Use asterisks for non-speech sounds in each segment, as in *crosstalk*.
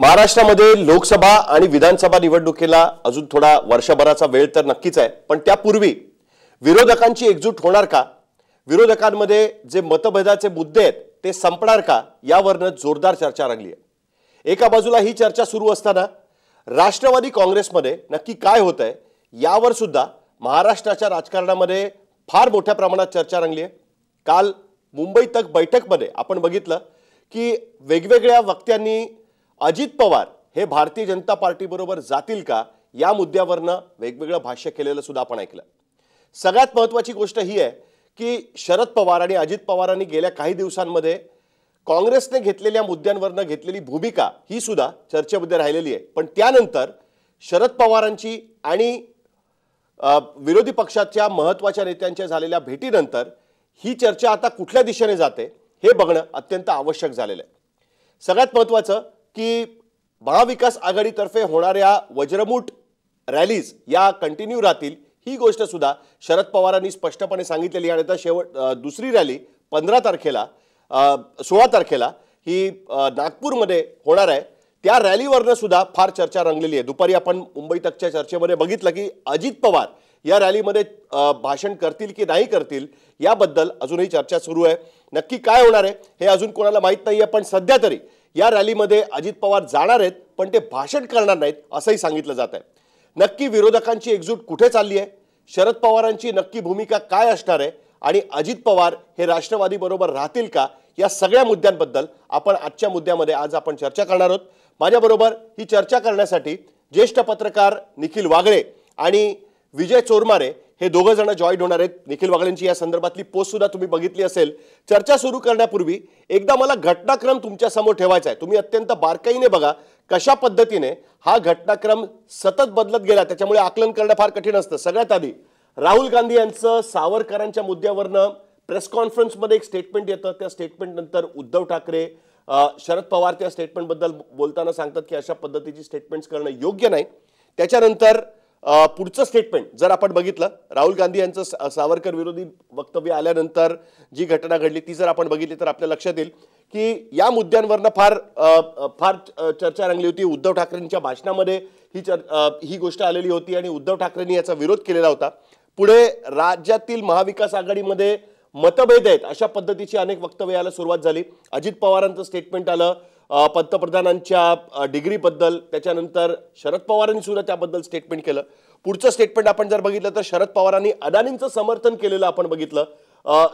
महाराष्ट्रामध्ये लोकसभा आणि विधानसभा निवडणुकीला अजून थोडा वर्षभराचा वेळ तर नक्कीच आहे पण त्यापूर्वी विरोधकांची एकजूट होणार का विरोधकांमध्ये जे मतभेदाचे मुद्दे आहेत ते संपणार का यावरनं जोरदार चर्चा रंगली आहे एका बाजूला ही चर्चा सुरू असताना राष्ट्रवादी काँग्रेसमध्ये नक्की काय होत आहे यावर सुद्धा महाराष्ट्राच्या राजकारणामध्ये फार मोठ्या प्रमाणात चर्चा रंगली आहे काल मुंबई तक बैठकमध्ये आपण बघितलं की वेगवेगळ्या वक्त्यांनी अजित पवार हे भारतीय जनता पार्टीबरोबर जातील का या मुद्द्यावरनं वेगवेगळं भाष्य केलेलं सुद्धा आपण ऐकलं सगळ्यात महत्त्वाची गोष्ट ही आहे की शरद पवार आणि अजित पवारांनी गेल्या काही दिवसांमध्ये काँग्रेसने घेतलेल्या मुद्द्यांवरनं घेतलेली भूमिका ही सुद्धा चर्चेमध्ये राहिलेली आहे पण त्यानंतर शरद पवारांची आणि विरोधी पक्षाच्या महत्त्वाच्या नेत्यांच्या झालेल्या भेटीनंतर ही चर्चा आता कुठल्या दिशेने जाते हे बघणं अत्यंत आवश्यक झालेलं आहे सगळ्यात महत्त्वाचं की महाविकास आघाडीतर्फे होणाऱ्या वज्रमूट रॅलीज या कंटिन्यू राहतील ही गोष्ट सुद्धा शरद पवारांनी स्पष्टपणे सांगितलेली आणि आता शेवट दुसरी रॅली पंधरा तारखेला सोळा तारखेला ही नागपूरमध्ये होणार आहे त्या रॅलीवरनं सुद्धा फार चर्चा रंगलेली आहे दुपारी आपण मुंबई तकच्या चर्चेमध्ये बघितलं की अजित पवार या रॅलीमध्ये भाषण करतील की नाही करतील याबद्दल अजूनही चर्चा सुरू आहे नक्की काय होणार आहे हे अजून कोणाला माहीत नाही आहे पण सध्या तरी या रॅलीमध्ये अजित पवार जाणार आहेत पण ते भाषण करणार नाहीत असंही सांगितलं जात आहे नक्की विरोधकांची एकजूट कुठे चालली आहे शरद पवारांची नक्की भूमिका काय असणार आहे आणि अजित पवार हे राष्ट्रवादी बरोबर राहतील का या सगळ्या मुद्द्यांबद्दल आपण आजच्या मुद्द्यामध्ये आज आपण चर्चा करणार आहोत माझ्याबरोबर ही चर्चा करण्यासाठी ज्येष्ठ पत्रकार निखिल वागळे आणि विजय चोरमारे हे दोघं जण जॉईन होणार आहेत निखिल वाघळेंची या संदर्भातली पोस्ट सुद्धा तुम्ही बघितली असेल चर्चा सुरू करण्यापूर्वी एकदा मला घटनाक्रम तुमच्यासमोर ठेवायचा आहे तुम्ही अत्यंत बारकाईने बघा कशा पद्धतीने हा घटनाक्रम सतत बदलत गेला त्याच्यामुळे आकलन करणं फार कठीण असतं सगळ्यात आधी राहुल गांधी यांचं सावरकरांच्या मुद्द्यावरनं प्रेस कॉन्फरन्समध्ये एक स्टेटमेंट येतं त्या स्टेटमेंटनंतर उद्धव ठाकरे शरद पवार त्या स्टेटमेंटबद्दल बोलताना सांगतात की अशा पद्धतीची स्टेटमेंट्स करणं योग्य नाही त्याच्यानंतर पुढचं स्टेटमेंट जर आपण बघितलं राहुल गांधी यांचं सावरकर विरोधी वक्तव्य आल्यानंतर जी घटना घडली ती जर आपण बघितली तर आपल्या लक्षात येईल की या मुद्द्यांवरनं फार फार चर्चा रंगली होती उद्धव ठाकरेंच्या भाषणामध्ये ही चर ही गोष्ट आलेली होती आणि उद्धव ठाकरेंनी याचा विरोध केलेला होता पुढे राज्यातील महाविकास आघाडीमध्ये मतभेद आहेत अशा पद्धतीची अनेक वक्तव्य यायला सुरुवात झाली अजित पवारांचं स्टेटमेंट आलं पंतप्रधानांच्या डिग्रीबद्दल त्याच्यानंतर शरद पवारांनी सुद्धा त्याबद्दल स्टेटमेंट केलं पुढचं स्टेटमेंट आपण जर बघितलं तर शरद पवारांनी अडाणींचं समर्थन केलेलं आपण बघितलं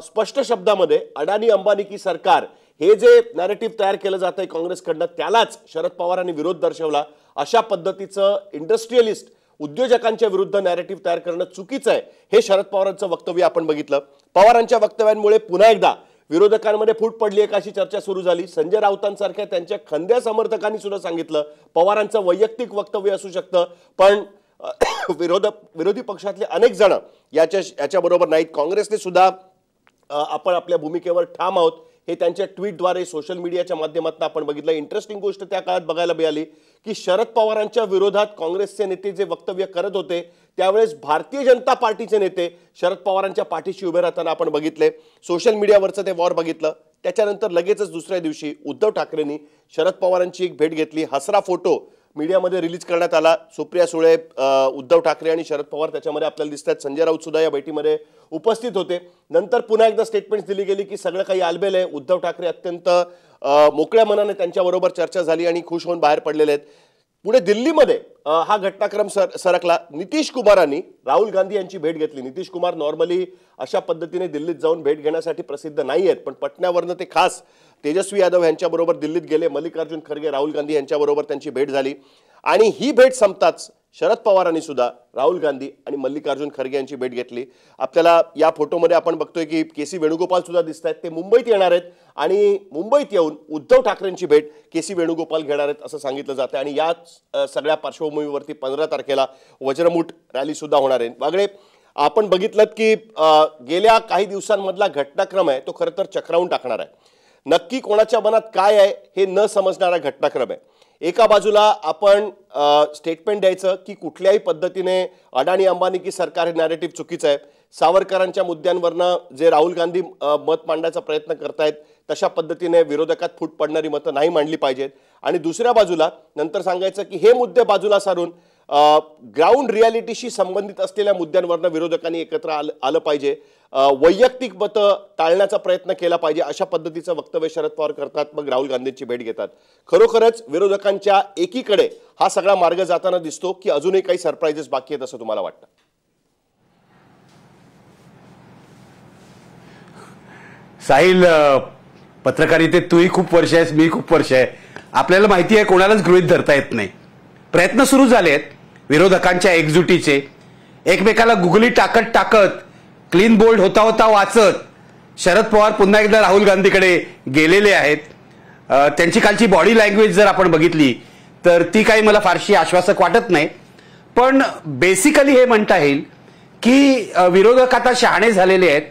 स्पष्ट शब्दामध्ये अडाणी अंबानी की सरकार हे जे नॅरेटिव्ह तयार केलं जात आहे काँग्रेसकडनं त्यालाच शरद पवारांनी विरोध दर्शवला अशा पद्धतीचं इंडस्ट्रियलिस्ट उद्योजकांच्या विरुद्ध नॅरेटिव्ह तयार करणं चुकीचं आहे हे शरद पवारांचं वक्तव्य आपण बघितलं पवारांच्या वक्तव्यांमुळे पुन्हा एकदा विरोधकांमध्ये फूट पडली का अशी चर्चा सुरू झाली संजय राऊतांसारख्या त्यांच्या खंद्या समर्थकांनी सुद्धा सांगितलं पवारांचं वैयक्तिक वक्तव्य असू शकतं पण विरोध विरोधी पक्षातले अनेक जण याच्या याच्याबरोबर नाहीत काँग्रेसने सुद्धा आपण आपल्या भूमिकेवर ठाम आहोत हे त्यांच्या ट्विटद्वारे सोशल मीडियाच्या माध्यमातून आपण बघितलं इंटरेस्टिंग गोष्ट त्या काळात बघायला मिळाली की शरद पवारांच्या विरोधात काँग्रेसचे नेते जे वक्तव्य करत होते त्यावेळेस भारतीय जनता पार्टीचे नेते शरद पवारांच्या पाठीशी उभे राहताना आपण बघितले सोशल मीडियावरचं ते वॉर बघितलं त्याच्यानंतर लगेचच दुसऱ्या दिवशी उद्धव ठाकरेंनी शरद पवारांची एक भेट घेतली हसरा फोटो मीडियामध्ये रिलीज करण्यात आला सुप्रिया सुळे उद्धव ठाकरे आणि शरद पवार त्याच्यामध्ये आपल्याला दिसत आहेत संजय राऊत सुद्धा या भेटीमध्ये उपस्थित होते नंतर पुन्हा एकदा स्टेटमेंट दिली गेली की सगळं काही आलबेल आहे उद्धव ठाकरे अत्यंत मोकळ्या मनाने त्यांच्याबरोबर चर्चा झाली आणि खुश होऊन बाहेर पडलेले आहेत पुढे दिल्लीमध्ये हा घटनाक्रम सर सरकला नितीश कुमारांनी राहुल गांधी यांची भेट घेतली नितीश कुमार नॉर्मली अशा पद्धतीने दिल्लीत जाऊन भेट घेण्यासाठी प्रसिद्ध नाही आहेत पण पटण्यावरनं ते खास तेजस्वी यादव यांच्याबरोबर दिल्लीत गेले मल्लिकार्जुन खरगे राहुल गांधी यांच्याबरोबर त्यांची भेट झाली आणि ही भेट संपताच शरद पवारांनी सुद्धा राहुल गांधी आणि मल्लिकार्जुन खरगे यांची भेट घेतली आपल्याला या फोटोमध्ये आपण बघतोय की के सी वेणुगोपाल सुद्धा दिसत आहेत ते मुंबईत येणार आहेत आणि मुंबईत येऊन उद्धव ठाकरेंची भेट के सी वेणुगोपाल घेणार आहेत असं सांगितलं जातं आणि या सगळ्या पार्श्वभूमीवरती पंधरा तारखेला रॅली रॅलीसुद्धा होणार आहे वागळे आपण बघितलं की गेल्या काही दिवसांमधला घटनाक्रम आहे तो खरं तर चक्रावून टाकणार आहे नक्की कोणाच्या मनात काय आहे हे न समजणारा घटनाक्रम आहे एका बाजूला आपण स्टेटमेंट द्यायचं की कुठल्याही पद्धतीने अडाणी अंबानी की सरकार हे नॅरेटिव्ह चुकीचं आहे सावरकरांच्या मुद्द्यांवरनं जे राहुल गांधी मत मांडायचा प्रयत्न करतायत तशा पद्धतीने विरोधकात फूट पडणारी मतं नाही मांडली पाहिजेत आणि दुसऱ्या बाजूला नंतर सांगायचं की हे मुद्दे बाजूला सारून ग्राउंड रियालिटीशी संबंधित असलेल्या मुद्द्यांवरनं विरोधकांनी एकत्र आलं आलं पाहिजे वैयक्तिक मतं टाळण्याचा प्रयत्न केला पाहिजे अशा पद्धतीचं वक्तव्य शरद पवार करतात मग राहुल गांधींची भेट घेतात खरोखरच विरोधकांच्या एकीकडे हा सगळा मार्ग जाताना दिसतो की अजूनही काही सरप्राईजेस बाकी आहेत असं तुम्हाला वाटतं साहिल पत्रकारितेत तूही खूप वर्ष आहेस मी खूप वर्ष आहे आपल्याला माहिती आहे कोणालाच गृहित धरता येत नाही प्रयत्न सुरू झाले आहेत विरोधकांच्या एकजुटीचे एकमेकाला गुगली टाकत टाकत क्लीन बोल्ड होता होता वाचत शरद पवार पुन्हा एकदा राहुल गांधीकडे गेलेले आहेत त्यांची कालची बॉडी लँग्वेज जर आपण बघितली तर ती काही मला फारशी आश्वासक वाटत नाही पण बेसिकली हे म्हणता येईल की विरोधक आता शहाणे झालेले आहेत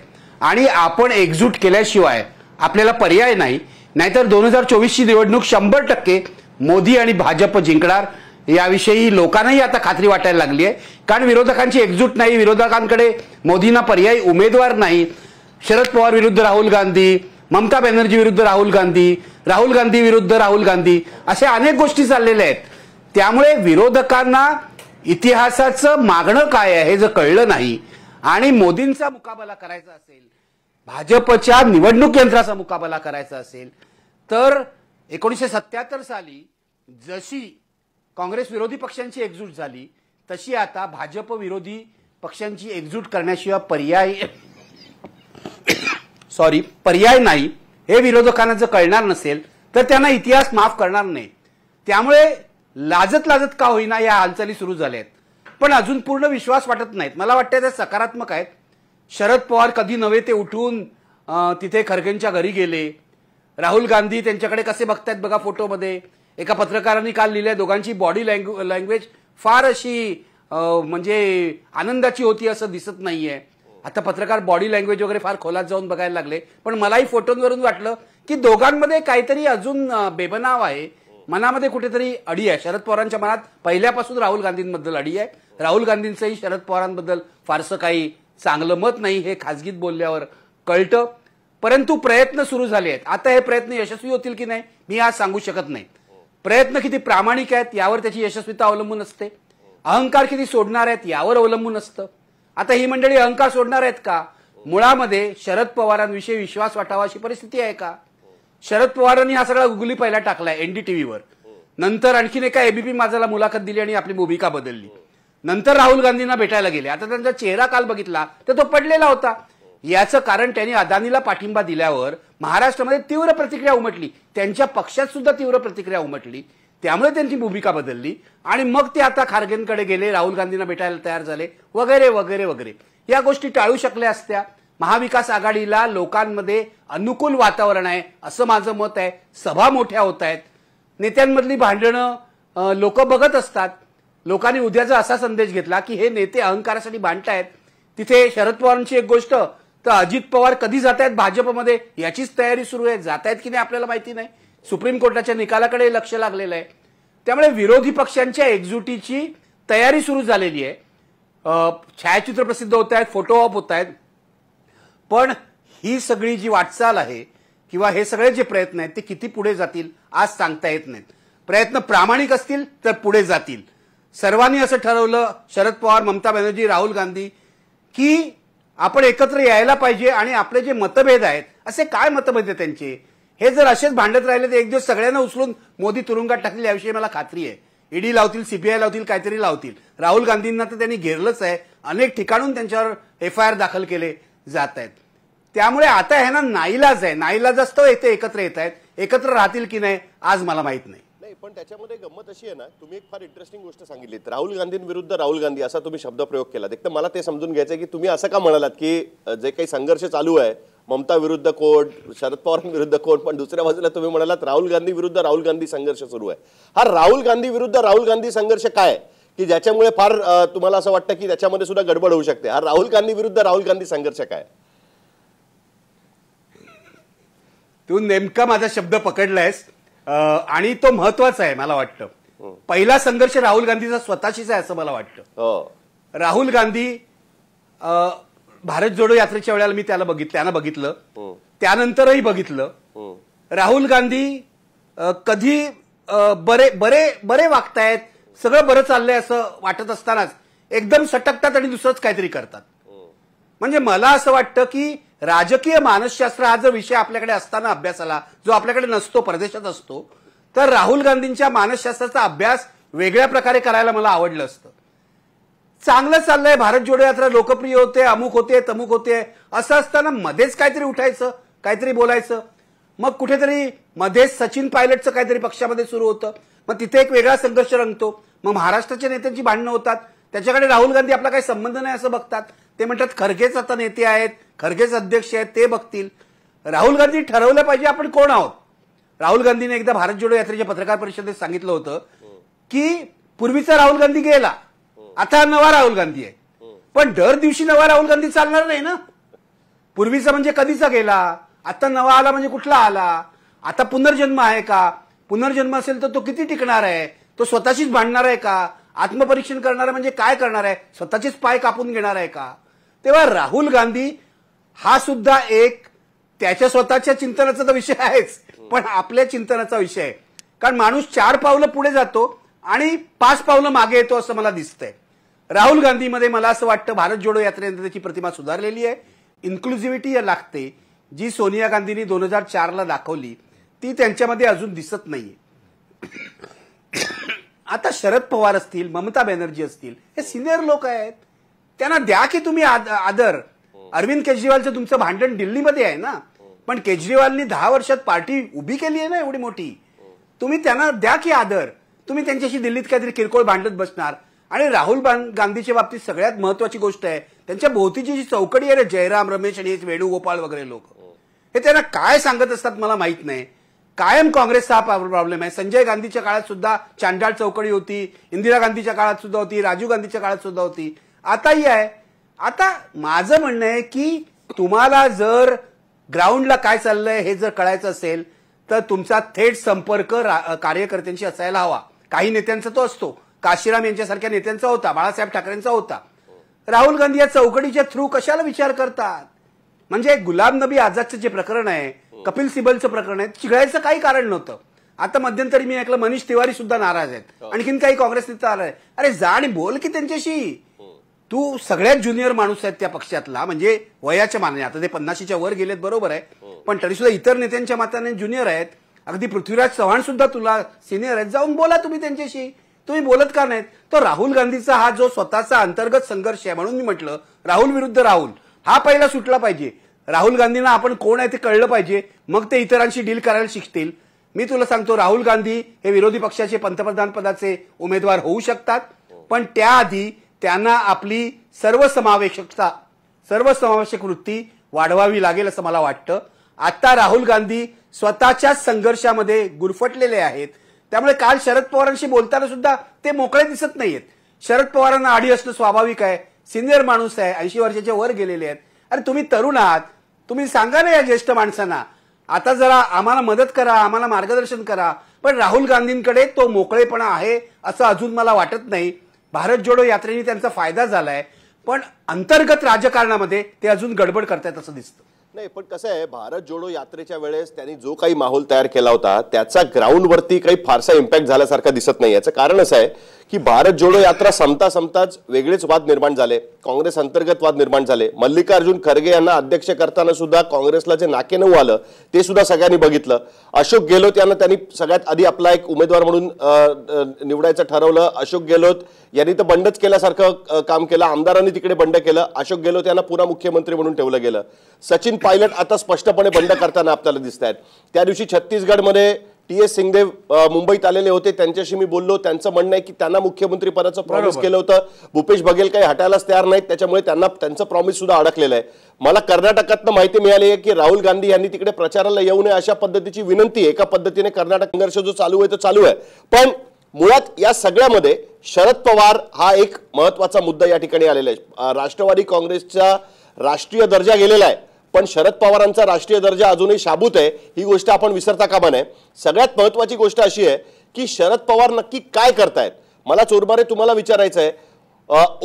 आणि आपण एकजूट केल्याशिवाय आपल्याला पर्याय नाही नाहीतर दोन हजार चोवीसची निवडणूक शंभर टक्के मोदी आणि भाजप जिंकणार याविषयी लोकांनाही आता खात्री वाटायला लागली आहे कारण विरोधकांची एकजूट नाही विरोधकांकडे मोदींना पर्यायी उमेदवार नाही शरद पवार विरुद्ध राहुल गांधी ममता बॅनर्जी विरुद्ध राहुल गांधी राहुल गांधी विरुद्ध राहुल गांधी असे अनेक गोष्टी चाललेल्या आहेत त्यामुळे विरोधकांना इतिहासाचं मागणं काय आहे हे जर कळलं नाही आणि मोदींचा मुकाबला करायचा असेल भाजपच्या निवडणूक यंत्राचा मुकाबला करायचा असेल तर एकोणीसशे सत्याहत्तर साली जशी काँग्रेस विरोधी पक्षांची एकजूट झाली तशी आता भाजप विरोधी पक्षांची एकजूट करण्याशिवाय पर्याय सॉरी *coughs* पर्याय नाही हे विरोधकांना जर कळणार नसेल तर त्यांना इतिहास माफ करणार नाही त्यामुळे लाजत लाजत का होईना या हालचाली सुरू झाल्या आहेत पण अजून पूर्ण विश्वास वाटत नाहीत मला वाटतं त्या सकारात्मक आहेत शरद पवार कधी नव्हे ते उठून तिथे खरगेंच्या घरी गेले राहुल गांधी त्यांच्याकडे कसे बघतायत बघा फोटोमध्ये एका पत्रकारांनी काल लिहिलंय दोघांची बॉडी लँग्वे लँग्वेज फार अशी म्हणजे आनंदाची होती असं दिसत नाहीये आता पत्रकार बॉडी लँग्वेज वगैरे फार खोलात जाऊन बघायला लागले पण मलाही फोटोंवरून वाटलं की दोघांमध्ये काहीतरी अजून बेबनाव आहे मनामध्ये कुठेतरी अडी आहे शरद पवारांच्या मनात पहिल्यापासून राहुल गांधींबद्दल अडी आहे राहुल गांधींचंही शरद पवारांबद्दल फारसं काही चांगलं मत नाही हे खाजगीत बोलल्यावर कळतं परंतु प्रयत्न सुरू झाले आहेत आता हे प्रयत्न यशस्वी होतील की नाही मी आज सांगू शकत नाही प्रयत्न किती प्रामाणिक आहेत यावर त्याची यशस्वीता अवलंबून असते अहंकार किती सोडणार आहेत यावर अवलंबून असतं आता ही मंडळी अहंकार सोडणार आहेत का मुळामध्ये शरद पवारांविषयी विश्वास वाटावा अशी परिस्थिती आहे का शरद पवारांनी हा सगळा गुगली पहिला टाकलाय एनडीटीव्हीवर नंतर आणखीन एका एबीपी माझाला मुलाखत दिली आणि आपली भूमिका बदलली नंतर राहुल गांधींना भेटायला गेले आता त्यांचा चेहरा काल बघितला तर तो पडलेला होता याचं कारण त्यांनी अदानीला पाठिंबा दिल्यावर महाराष्ट्रामध्ये तीव्र प्रतिक्रिया उमटली त्यांच्या पक्षात सुद्धा तीव्र प्रतिक्रिया उमटली त्यामुळे त्यांची भूमिका बदलली आणि मग ते आता खारगेंकडे गेले राहुल गांधींना भेटायला तयार झाले वगैरे वगैरे वगैरे या गोष्टी टाळू शकल्या असत्या महाविकास आघाडीला लोकांमध्ये अनुकूल वातावरण आहे असं माझं मत आहे सभा मोठ्या होत आहेत नेत्यांमधली भांडणं लोक बघत असतात लोकांनी उद्याचा असा संदेश घेतला की हे नेते अहंकारासाठी भांडतायत तिथे शरद पवारांची एक गोष्ट तर अजित पवार कधी जात आहेत भाजपमध्ये याचीच तयारी सुरू आहे जात आहेत की नाही आपल्याला माहिती नाही सुप्रीम कोर्टाच्या निकालाकडे लक्ष लागलेलं आहे त्यामुळे विरोधी पक्षांच्या एकजुटीची तयारी सुरू झालेली आहे छायाचित्र प्रसिद्ध होत आहेत फोटो ऑप होत आहेत पण ही सगळी जी वाटचाल आहे किंवा हे सगळे जे प्रयत्न आहेत ते किती पुढे जातील आज सांगता येत नाहीत प्रयत्न प्रामाणिक असतील तर पुढे जातील सर्वांनी असं ठरवलं शरद पवार ममता बॅनर्जी राहुल गांधी की आपण एकत्र यायला पाहिजे आणि आपले जे मतभेद आहेत असे काय मतभेद आहेत त्यांचे हे जर असेच भांडत राहिले तर एक दिवस सगळ्यांना उचलून मोदी तुरुंगात टाकतील याविषयी मला खात्री आहे ईडी लावतील सीबीआय लावतील काहीतरी लावतील राहुल गांधींना तर त्यांनी घेरलंच आहे अनेक ठिकाणून त्यांच्यावर एफ आय आर दाखल केले जात आहेत त्यामुळे आता ह्यांना नाईलाज आहे नाईलाज असतो येते एकत्र येत आहेत एकत्र राहतील की नाही आज मला माहीत नाही पण त्याच्यामध्ये गमत अशी आहे ना तुम्ही एक फार इंटरेस्टिंग गोष्ट सांगितली राहुल गांधींविरुद्ध राहुल गांधी असा तुम्ही शब्दप्रयोग केला एक तर मला ते समजून घ्यायचं की तुम्ही असं का म्हणालात की जे काही संघर्ष चालू आहे ममता विरुद्ध कोण शरद पवारांविरुद्ध कोण पण दुसऱ्या बाजूला तुम्ही म्हणालात राहुल गांधी विरुद्ध राहुल गांधी संघर्ष सुरू आहे हा राहुल गांधी विरुद्ध राहुल गांधी संघर्ष काय की ज्याच्यामुळे फार तुम्हाला असं वाटतं की त्याच्यामध्ये सुद्धा गडबड होऊ शकते हा राहुल गांधी विरुद्ध राहुल गांधी संघर्ष काय तू नेमका माझा शब्द पकडलायस आणि तो महत्वाचा आहे मला वाटतं हो. पहिला संघर्ष राहुल गांधीचा स्वतःशीच आहे असं मला वाटतं हो. राहुल गांधी भारत जोडो यात्रेच्या वेळेला मी त्याला बघितलं त्यानं बघितलं हो. त्यानंतरही बघितलं राहुल गांधी कधी बरे बरे बरे वागतायत सगळं बरं चाललंय असं वाटत असतानाच एकदम सटकतात आणि दुसरंच काहीतरी करतात म्हणजे मला असं वाटतं की राजकीय मानसशास्त्र हा जो विषय आपल्याकडे असताना अभ्यासाला जो आपल्याकडे नसतो परदेशात असतो तर राहुल गांधींच्या मानसशास्त्राचा अभ्यास वेगळ्या प्रकारे करायला मला आवडलं असतं चांगलं चाललंय भारत जोडो यात्रा लोकप्रिय होते अमुक होते तमुक होते असं असताना मध्येच काहीतरी उठायचं काहीतरी बोलायचं मग कुठेतरी मध्येच सचिन पायलटचं काहीतरी पक्षामध्ये सुरू होतं मग तिथे एक वेगळा संघर्ष रंगतो मग महाराष्ट्राच्या नेत्यांची भांडणं होतात त्याच्याकडे राहुल गांधी आपला काही संबंध नाही असं बघतात ते म्हणतात खरगेच आता नेते आहेत खरगेच अध्यक्ष आहेत ते बघतील राहुल गांधी ठरवलं पाहिजे आपण कोण आहोत राहुल गांधीने एकदा भारत जोडो यात्रेच्या पत्रकार परिषदेत सांगितलं होतं की पूर्वीचा राहुल गांधी गेला आता नवा राहुल गांधी आहे पण दर दिवशी नवा राहुल गांधी चालणार नाही ना पूर्वीचा म्हणजे कधीचा गेला आता नवा आला म्हणजे कुठला आला आता पुनर्जन्म आहे का पुनर्जन्म असेल तर तो किती टिकणार आहे तो स्वतःशीच भांडणार आहे का आत्मपरीक्षण करणार म्हणजे काय करणार आहे स्वतःचेच पाय कापून घेणार आहे का तेव्हा राहुल गांधी हा सुद्धा एक त्याच्या स्वतःच्या चिंतनाचा तर विषय आहेच पण आपल्या चिंतनाचा विषय आहे कारण माणूस चार पावलं पुढे जातो आणि पाच पावलं मागे येतो असं मला दिसतंय राहुल गांधीमध्ये मला असं वाटतं भारत जोडो यात्रेनंतर त्याची प्रतिमा सुधारलेली आहे इन्क्लुझिव्हिटी लागते जी सोनिया गांधींनी दोन हजार चारला दाखवली ती त्यांच्यामध्ये अजून दिसत नाहीये आता शरद पवार असतील ममता बॅनर्जी असतील हे सिनियर लोक आहेत त्यांना द्या की तुम्ही आदर हो. अरविंद केजरीवालचं तुमचं भांडण दिल्लीमध्ये आहे ना हो. पण केजरीवालनी दहा वर्षात पार्टी उभी केली आहे ना एवढी मोठी हो. तुम्ही त्यांना द्या की आदर तुम्ही त्यांच्याशी दिल्लीत काहीतरी किरकोळ भांडत बसणार आणि राहुल गांधीच्या बाबतीत सगळ्यात महत्वाची गोष्ट आहे त्यांच्या भोवतीची जी चौकडी आहे जयराम रमेश आणि वेणुगोपाल वगैरे लोक हे त्यांना काय सांगत असतात मला माहित नाही कायम काँग्रेसचा हा प्रॉब्लेम आहे संजय गांधीच्या काळात सुद्धा चांडाळ चौकडी होती इंदिरा गांधीच्या काळात सुद्धा होती राजीव गांधीच्या काळात सुद्धा होती आता ही आहे आता माझं म्हणणं आहे की तुम्हाला जर ग्राउंडला काय चाललंय हे जर कळायचं असेल तर तुमचा थेट संपर्क कार्यकर्त्यांशी असायला हवा काही नेत्यांचा तो असतो काशीराम यांच्यासारख्या नेत्यांचा होता बाळासाहेब ठाकरेंचा होता राहुल गांधी या चौकडीच्या थ्रू कशाला विचार करतात म्हणजे गुलाम नबी आझादचं जे प्रकरण आहे कपिल सिबलचं प्रकरण आहे चिघळायचं काही कारण नव्हतं आता मध्यंतरी मी ऐकलं मनीष तिवारी सुद्धा नाराज आहेत हो. आणखीन काही काँग्रेस नेता आला आहे अरे जा आणि बोल की त्यांच्याशी हो. तू सगळ्यात ज्युनियर माणूस आहेत त्या पक्षातला म्हणजे वयाच्या मानाने आता ते पन्नाशीच्या वर गेलेत बरोबर आहे हो. पण तरी सुद्धा इतर नेत्यांच्या माताने ज्युनियर आहेत अगदी पृथ्वीराज चव्हाण सुद्धा तुला सिनियर आहेत जाऊन बोला तुम्ही त्यांच्याशी तुम्ही बोलत का नाहीत तर राहुल गांधीचा हा जो स्वतःचा अंतर्गत संघर्ष आहे म्हणून मी म्हटलं राहुल विरुद्ध राहुल हा पहिला सुटला पाहिजे राहुल गांधींना आपण कोण आहे ते कळलं पाहिजे मग ते इतरांशी डील करायला शिकतील मी तुला सांगतो राहुल गांधी हे विरोधी पक्षाचे पंतप्रधान पदाचे उमेदवार होऊ शकतात पण त्याआधी त्यांना आपली सर्वसमावेशकता सर्वसमावेशक वृत्ती वाढवावी लागेल असं मला वाटतं आता राहुल गांधी स्वतःच्याच संघर्षामध्ये गुरफटलेले आहेत त्यामुळे काल शरद पवारांशी बोलताना सुद्धा ते मोकळे दिसत नाहीयेत शरद पवारांना आडी असणं स्वाभाविक आहे सिनियर माणूस आहे ऐंशी वर्षाच्या वर गेलेले आहेत अरे तुम्ही तरुण आहात तुम्ही सांगा ना या ज्येष्ठ माणसांना आता जरा आम्हाला मदत करा आम्हाला मार्गदर्शन करा पण राहुल गांधींकडे तो मोकळेपणा आहे असं अजून मला वाटत नाही भारत जोडो यात्रेने त्यांचा फायदा झालाय पण अंतर्गत राजकारणामध्ये ते अजून गडबड करतायत असं दिसतं नाही पण कसं आहे भारत जोडो यात्रेच्या वेळेस त्यांनी जो काही माहोल तयार केला होता त्याचा ग्राउंडवरती काही फारसा इम्पॅक्ट झाल्यासारखा दिसत नाही याचं कारण असं आहे की भारत जोडो यात्रा संपता संपताच वेगळेच वाद निर्माण झाले काँग्रेस अंतर्गत वाद निर्माण झाले मल्लिकार्जुन खरगे यांना अध्यक्ष करताना सुद्धा काँग्रेसला जे नाके नऊ आलं ते सुद्धा सगळ्यांनी बघितलं अशोक गेहलोत यांना त्यांनी सगळ्यात आधी आपला एक उमेदवार म्हणून निवडायचं ठरवलं अशोक गेहलोत यांनी तर बंडच केल्यासारखं काम केलं आमदारांनी तिकडे बंड केलं अशोक गेहलोत यांना पुन्हा मुख्यमंत्री म्हणून ठेवलं गेलं सचिन पायलट आता स्पष्टपणे बंड करताना आपल्याला दिसत आहेत त्या दिवशी छत्तीसगडमध्ये टी एस सिंगदेव मुंबईत आलेले होते त्यांच्याशी मी बोललो त्यांचं म्हणणं आहे की त्यांना मुख्यमंत्री पदाचं प्रॉमिस केलं होतं भूपेश बघेल काही हटायलाच तयार नाहीत त्याच्यामुळे त्यांना त्यांचं प्रॉमिस सुद्धा अडकलेलं आहे मला कर्नाटकातनं माहिती मिळाली आहे की राहुल गांधी यांनी तिकडे प्रचाराला येऊ नये अशा पद्धतीची विनंती एका पद्धतीने कर्नाटक संघर्ष जो चालू आहे तो चालू आहे पण मुळात या सगळ्यामध्ये शरद पवार हा एक महत्वाचा मुद्दा या ठिकाणी आलेला आहे राष्ट्रवादी काँग्रेसचा राष्ट्रीय दर्जा गेलेला आहे पण शरद पवारांचा राष्ट्रीय दर्जा अजूनही शाबूत आहे ही गोष्ट आपण विसरता कामा नये सगळ्यात महत्त्वाची गोष्ट अशी आहे की शरद पवार नक्की काय करतायत मला चोरबारे तुम्हाला विचारायचं आहे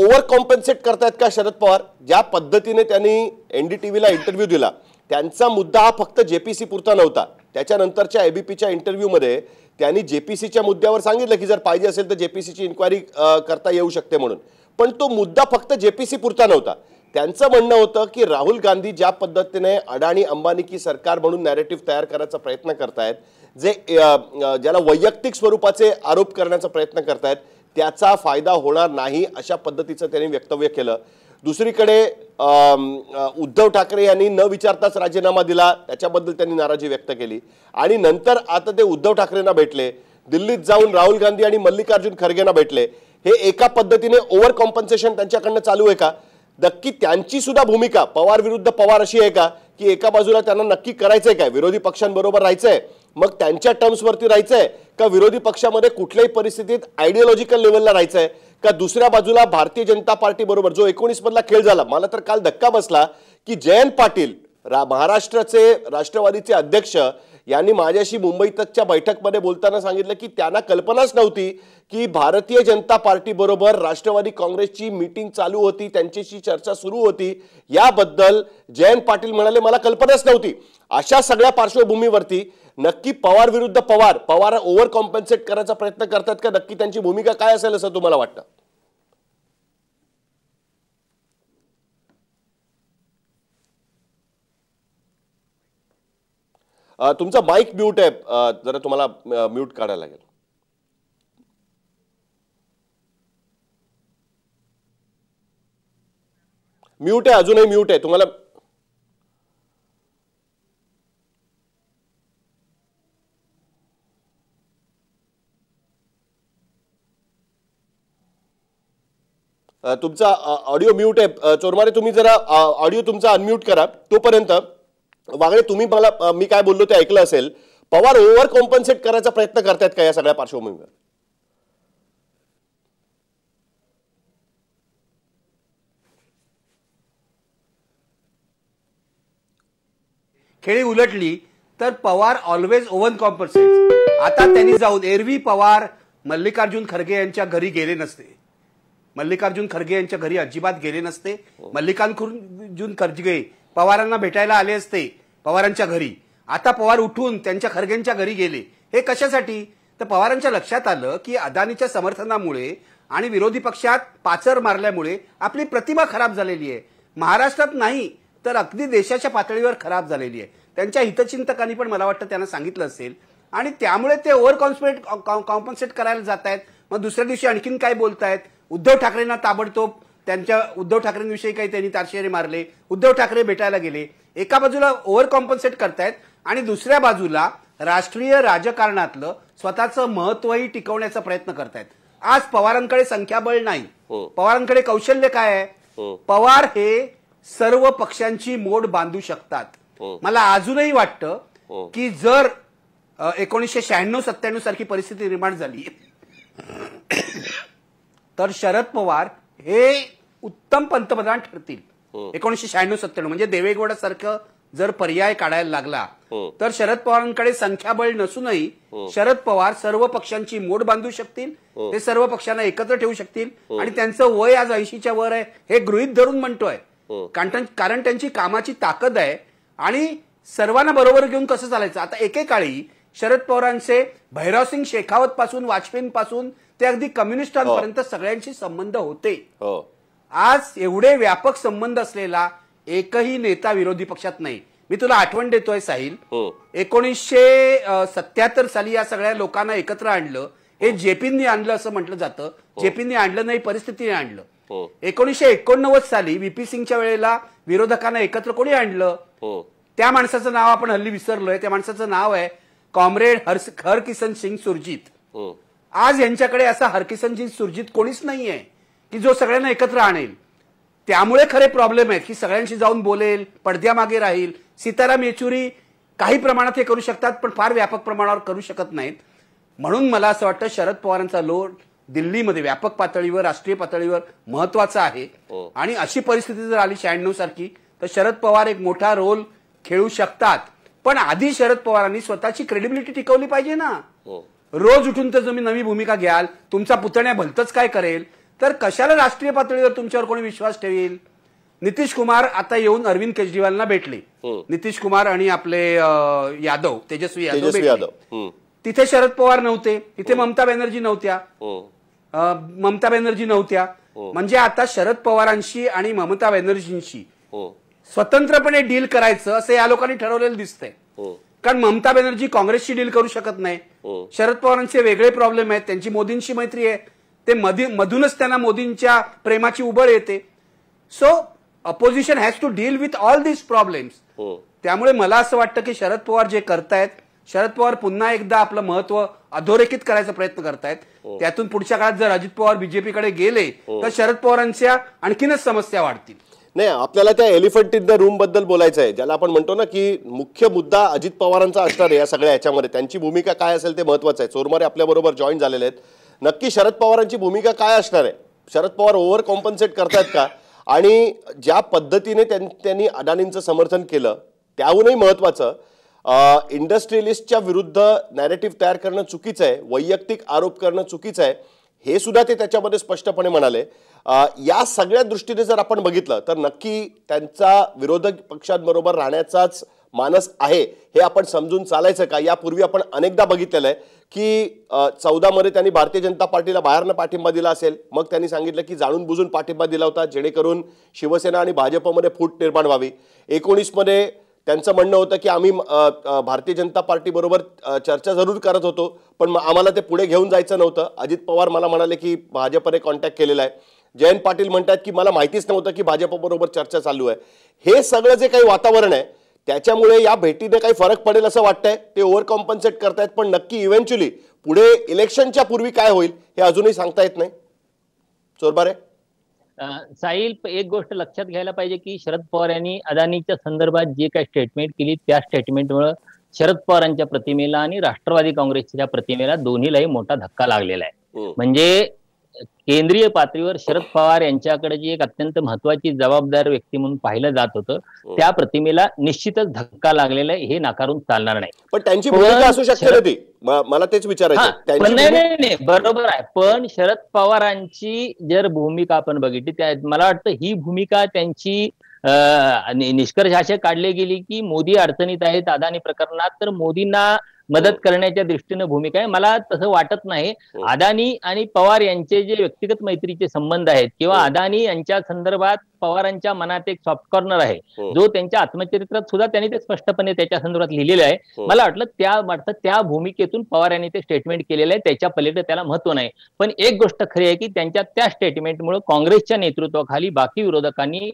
ओव्हर कॉम्पन्सेट करतायत का शरद पवार ज्या पद्धतीने त्यांनी एन डी टी व्हीला इंटरव्ह्यू दिला त्यांचा मुद्दा हा फक्त जे पी सी पुरता नव्हता त्याच्यानंतरच्या एबीपीच्या बी इंटरव्ह्यूमध्ये त्यांनी जे पी सीच्या मुद्द्यावर सांगितलं की जर पाहिजे असेल तर जे पी सीची इन्क्वायरी करता येऊ शकते म्हणून पण तो मुद्दा फक्त जे पी सी पुरता नव्हता त्यांचं म्हणणं होतं की राहुल गांधी ज्या पद्धतीने अडाणी अंबानी की सरकार म्हणून नॅरेटिव्ह तयार करायचा प्रयत्न करतायत जे ज्याला वैयक्तिक स्वरूपाचे आरोप करण्याचा प्रयत्न करतायत त्याचा फायदा होणार नाही अशा पद्धतीचं त्यांनी वक्तव्य केलं दुसरीकडे उद्धव ठाकरे यांनी न विचारताच राजीनामा दिला त्याच्याबद्दल त्यांनी नाराजी व्यक्त केली आणि नंतर आता ते उद्धव ठाकरेंना भेटले दिल्लीत जाऊन राहुल गांधी आणि मल्लिकार्जुन खरगेंना भेटले हे एका पद्धतीने ओव्हर कॉम्पन्सेशन त्यांच्याकडनं चालू आहे का नक्की त्यांची सुद्धा भूमिका पवार विरुद्ध पवार अशी आहे का की एका बाजूला त्यांना नक्की करायचंय काय विरोधी पक्षांबरोबर राहायचंय मग त्यांच्या टर्म्सवरती राहायचंय का विरोधी पक्षामध्ये कुठल्याही परिस्थितीत आयडिओलॉजिकल लेवलला राहायचंय का दुसऱ्या बाजूला भारतीय जनता पार्टी बरोबर जो एकोणीस मधला खेळ झाला मला तर काल धक्का बसला की जयंत पाटील महाराष्ट्राचे राष्ट्रवादीचे अध्यक्ष यांनी माझ्याशी मुंबईतच्या बैठकमध्ये बोलताना सांगितलं की त्यांना कल्पनाच नव्हती की भारतीय जनता पार्टीबरोबर राष्ट्रवादी काँग्रेसची मीटिंग चालू होती त्यांच्याशी चर्चा सुरू होती याबद्दल जयंत पाटील म्हणाले मला कल्पनाच नव्हती अशा सगळ्या पार्श्वभूमीवरती नक्की पवार विरुद्ध पवार पवार ओव्हर कॉम्पन्सेट करायचा प्रयत्न करतात का नक्की त्यांची भूमिका काय असेल असं तुम्हाला वाटतं तुमचा माईक म्यूट आहे जरा तुम्हाला म्यूट काढायला लागेल म्यूट आहे अजूनही म्यूट आहे तुम्हाला तुमचा ऑडिओ म्यूट आहे चोरमारे तुम्ही जरा ऑडिओ तुमचा अनम्यूट करा तोपर्यंत वागळे तुम्ही मला मी काय बोललो ते ऐकलं असेल पवार ओव्हर कॉम्पन्सेट करायचा प्रयत्न करतायत का या सगळ्या पार्श्वभूमीवर खेळी उलटली तर पवार ऑलवेज ओव्हन कॉम्पन्सेट आता त्यांनी जाऊन एरवी पवार मल्लिकार्जुन खरगे यांच्या घरी गेले नसते मल्लिकार्जुन खरगे यांच्या घरी अजिबात गेले नसते हो. मल्लिकार्जुन खरगे पवारांना भेटायला आले असते पवारांच्या घरी आता पवार उठून त्यांच्या खरगेंच्या घरी गेले हे कशासाठी तर पवारांच्या लक्षात आलं की अदानीच्या समर्थनामुळे आणि विरोधी पक्षात पाचर मारल्यामुळे आपली प्रतिमा खराब झालेली आहे महाराष्ट्रात नाही तर अगदी देशाच्या पातळीवर खराब झालेली आहे त्यांच्या हितचिंतकांनी पण मला वाटतं त्यांना सांगितलं असेल आणि त्यामुळे ते ओव्हर कॉम्पन्सेट करायला जात आहेत मग दुसऱ्या दिवशी आणखीन काय बोलतायत उद्धव ठाकरेंना ताबडतोब त्यांच्या उद्धव ठाकरेंविषयी काही त्यांनी तारशेरे मारले उद्धव ठाकरे भेटायला गेले एका बाजूला ओव्हर कॉम्पन्सेट करतायत आणि दुसऱ्या बाजूला राष्ट्रीय राजकारणातलं स्वतःचं महत्वही टिकवण्याचा प्रयत्न करतायत आज पवारांकडे संख्याबळ नाही हो. पवारांकडे कौशल्य काय आहे हो. पवार हे सर्व पक्षांची मोड बांधू शकतात हो. मला अजूनही वाटतं की जर एकोणीसशे शहाण्णव सत्त्याण्णव सारखी परिस्थिती निर्माण झाली तर शरद पवार हे उत्तम पंतप्रधान ठरतील हो. एकोणीशे शहाण्णव सत्त्याण्णव म्हणजे देवेगौडासारखं जर पर्याय काढायला लागला हो. तर शरद पवारांकडे संख्याबळ नसूनही हो. शरद पवार सर्व पक्षांची मोड बांधू शकतील ते सर्व पक्षांना एकत्र ठेवू शकतील आणि त्यांचं वय आज ऐंशीच्या वर आहे हे गृहित धरून म्हणतोय कारण त्यांची कामाची ताकद आहे आणि सर्वांना बरोबर घेऊन कसं चालायचं आता एकेकाळी शरद पवारांचे भैरवसिंग शेखावत पासून वाजपेयींपासून ते अगदी कम्युनिस्टांपर्यंत सगळ्यांशी संबंध होते आज एवढे व्यापक संबंध असलेला एकही नेता विरोधी पक्षात नाही मी तुला आठवण देतोय साहिल हो. एकोणीसशे सत्याहत्तर साली या सगळ्या लोकांना एकत्र आणलं हे हो. जेपींनी आणलं असं म्हटलं जातं हो. जेपींनी आणलं नाही परिस्थितीने आणलं एकोणीसशे एकोणनव्वद साली व्हीपी सिंगच्या वेळेला विरोधकांना एकत्र कोणी आणलं त्या माणसाचं नाव आपण हल्ली विसरलोय त्या माणसाचं नाव आहे कॉम्रेड हर हरकिसन सिंग सुरजित आज यांच्याकडे असा हरकिसन सिंग सुरजीत कोणीच नाहीये की जो सगळ्यांना एकत्र आणेल त्यामुळे खरे प्रॉब्लेम आहेत की सगळ्यांशी जाऊन बोलेल पडद्यामागे राहील सीताराम येचुरी काही प्रमाणात हे करू शकतात पण फार व्यापक प्रमाणावर करू शकत नाहीत म्हणून मला असं वाटतं शरद पवारांचा लोड दिल्लीमध्ये व्यापक पातळीवर राष्ट्रीय पातळीवर महत्वाचा आहे हो. आणि अशी परिस्थिती जर आली शहाण्णव सारखी तर शरद पवार एक मोठा रोल खेळू शकतात पण आधी शरद पवारांनी स्वतःची क्रेडिबिलिटी टिकवली पाहिजे ना हो. रोज उठून तर तुम्ही नवी भूमिका घ्याल तुमचा पुतण्या भलतच काय करेल तर कशाला राष्ट्रीय पातळीवर तुमच्यावर कोणी विश्वास ठेवील नितीश कुमार आता येऊन अरविंद केजरीवालना भेटले नितीश कुमार आणि आपले यादव तेजस्वी यादव तिथे शरद पवार नव्हते तिथे ममता बॅनर्जी नव्हत्या ममता बॅनर्जी नव्हत्या म्हणजे आता शरद पवारांशी आणि ममता बॅनर्जींशी स्वतंत्रपणे डील करायचं असं या लोकांनी ठरवलेलं दिसतंय कारण ममता बॅनर्जी काँग्रेसशी डील करू शकत नाही शरद पवारांचे वेगळे प्रॉब्लेम आहेत त्यांची मोदींशी मैत्री आहे ते मधी मधूनच त्यांना मोदींच्या प्रेमाची उबळ येते so opposition has to deal with all this problems त्यामुळे मला असं वाटतं की शरद पवार जे करतायत शरद पवार पुन्हा एकदा आपलं महत्व अधोरेखित करायचा प्रयत्न करतायत हो. त्यातून पुढच्या काळात जर अजित पवार बीजेपीकडे गेले हो. तर शरद पवारांच्या आणखीनच समस्या वाढतील नाही आपल्याला त्या एलिफंट इन द रूम बद्दल बोलायचं आहे ज्याला आपण म्हणतो ना की मुख्य मुद्दा अजित पवारांचा असणार आहे या सगळ्या ह्याच्यामध्ये त्यांची भूमिका काय असेल ते महत्वाचं आहे चोरमारे आपल्याबरोबर जॉईन झालेले आहेत नक्की शरद पवारांची भूमिका काय असणार आहे शरद पवार ओव्हर कॉम्पन्सेट करतायत का आणि ज्या पद्धतीने त्यांनी अडाणींचं समर्थन केलं त्याहूनही महत्त्वाचं इंडस्ट्रियलिस्टच्या विरुद्ध नॅरेटिव्ह तयार करणं चुकीचं आहे वैयक्तिक आरोप करणं चुकीचं आहे हे सुद्धा ते त्याच्यामध्ये स्पष्टपणे म्हणाले या सगळ्या दृष्टीने जर आपण बघितलं तर नक्की त्यांचा विरोधक पक्षांबरोबर राहण्याचाच मानस आहे हे आपण समजून चालायचं का यापूर्वी आपण अनेकदा बघितलेलं आहे की चौदामध्ये त्यांनी भारतीय जनता पार्टीला बाहेरनं पाठिंबा दिला असेल मग त्यांनी सांगितलं की जाणून बुजून पाठिंबा दिला होता जेणेकरून शिवसेना आणि भाजपमध्ये फूट निर्माण व्हावी एकोणीसमध्ये त्यांचं म्हणणं होतं की आम्ही भारतीय जनता पार्टीबरोबर चर्चा जरूर करत होतो पण आम्हाला ते पुढे घेऊन जायचं नव्हतं अजित पवार मला म्हणाले की भाजपने कॉन्टॅक्ट केलेला आहे जयंत पाटील म्हणतात की मला माहितीच नव्हतं की भाजपबरोबर चर्चा चालू आहे हे सगळं जे काही वातावरण आहे त्याच्यामुळे या भेटीने काही फरक पडेल असं वाटतंय ते ओव्हर कॉम्पन्सेट करतायत पण नक्की इव्हेंच्युअली पुढे इलेक्शनच्या पूर्वी काय होईल हे अजूनही सांगता येत नाही चोरबारे साहिल एक गोष्ट लक्षात घ्यायला पाहिजे की शरद पवार यांनी अदानीच्या संदर्भात जे काही स्टेटमेंट केली त्या स्टेटमेंटमुळे शरद पवारांच्या प्रतिमेला आणि राष्ट्रवादी काँग्रेसच्या प्रतिमेला दोन्हीलाही मोठा धक्का लागलेला आहे म्हणजे केंद्रीय पातळीवर शरद पवार यांच्याकडे जी एक अत्यंत महत्वाची जबाबदार व्यक्ती म्हणून पाहिलं जात होतं हो. त्या प्रतिमेला निश्चितच धक्का लागलेला आहे हे नाकारून चालणार नाही पण त्यांची असू शकते मला तेच विचारायचं नाही नाही बरोबर आहे पण शरद पवारांची जर भूमिका आपण बघितली त्या मला वाटतं ही भूमिका त्यांची निष्कर्ष असे काढले गेली की मोदी अडचणीत आहेत अदानी प्रकरणात तर मोदींना मदत करण्याच्या दृष्टीनं भूमिका आहे मला तसं वाटत नाही हो. अदानी आणि पवार यांचे जे व्यक्तिगत मैत्रीचे संबंध आहेत किंवा हो. अदानी यांच्या संदर्भात पवारांच्या मनात एक सॉफ्ट कॉर्नर आहे हो. जो त्यांच्या आत्मचरित्रात सुद्धा त्यांनी ते स्पष्टपणे त्याच्या संदर्भात लिहिलेलं आहे मला वाटलं त्या वाटतं त्या भूमिकेतून पवार यांनी ते स्टेटमेंट केलेलं आहे त्याच्या पलीकडे त्याला महत्व नाही पण एक गोष्ट खरी आहे की त्यांच्या त्या स्टेटमेंटमुळे काँग्रेसच्या नेतृत्वाखाली बाकी विरोधकांनी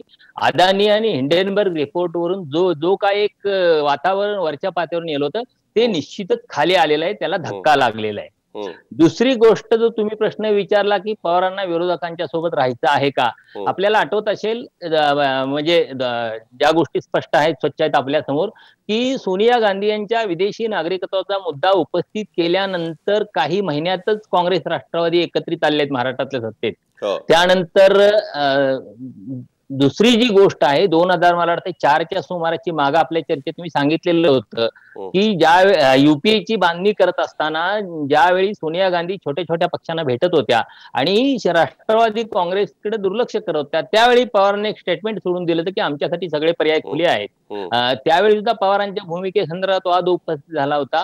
अदानी आणि हिंडेनबर्ग रिपोर्टवरून जो जो काय एक वातावरण वरच्या पातळीवर नेलं होतं ते हो. निश्चितच खाली आलेलं आहे त्याला हो. धक्का लागलेला आहे हो. दुसरी गोष्ट जो तुम्ही प्रश्न विचारला की पवारांना विरोधकांच्या सोबत राहायचं आहे का आपल्याला आठवत असेल म्हणजे ज्या गोष्टी स्पष्ट आहेत स्वच्छ आहेत आपल्या समोर की सोनिया गांधी यांच्या विदेशी नागरिकत्वाचा मुद्दा उपस्थित केल्यानंतर काही महिन्यातच काँग्रेस राष्ट्रवादी एकत्रित आले आहेत महाराष्ट्रातल्या सत्तेत त्यानंतर दुसरी जी गोष्ट आहे दोन हजार मला वाटतं चारच्या सुमाराची मागा आपल्या चर्चेत मी सांगितलेलं होतं हो. की ज्या युपीएची बांधणी करत असताना ज्यावेळी सोनिया गांधी छोट्या छोट्या पक्षांना भेटत होत्या आणि राष्ट्रवादी काँग्रेसकडे दुर्लक्ष करत होत्या त्यावेळी पवारांनी एक स्टेटमेंट सोडून दिलं की आमच्यासाठी सगळे पर्याय हो. खुले आहेत हो. त्यावेळी सुद्धा पवारांच्या भूमिकेसंदर्भात वाद उपस्थित झाला होता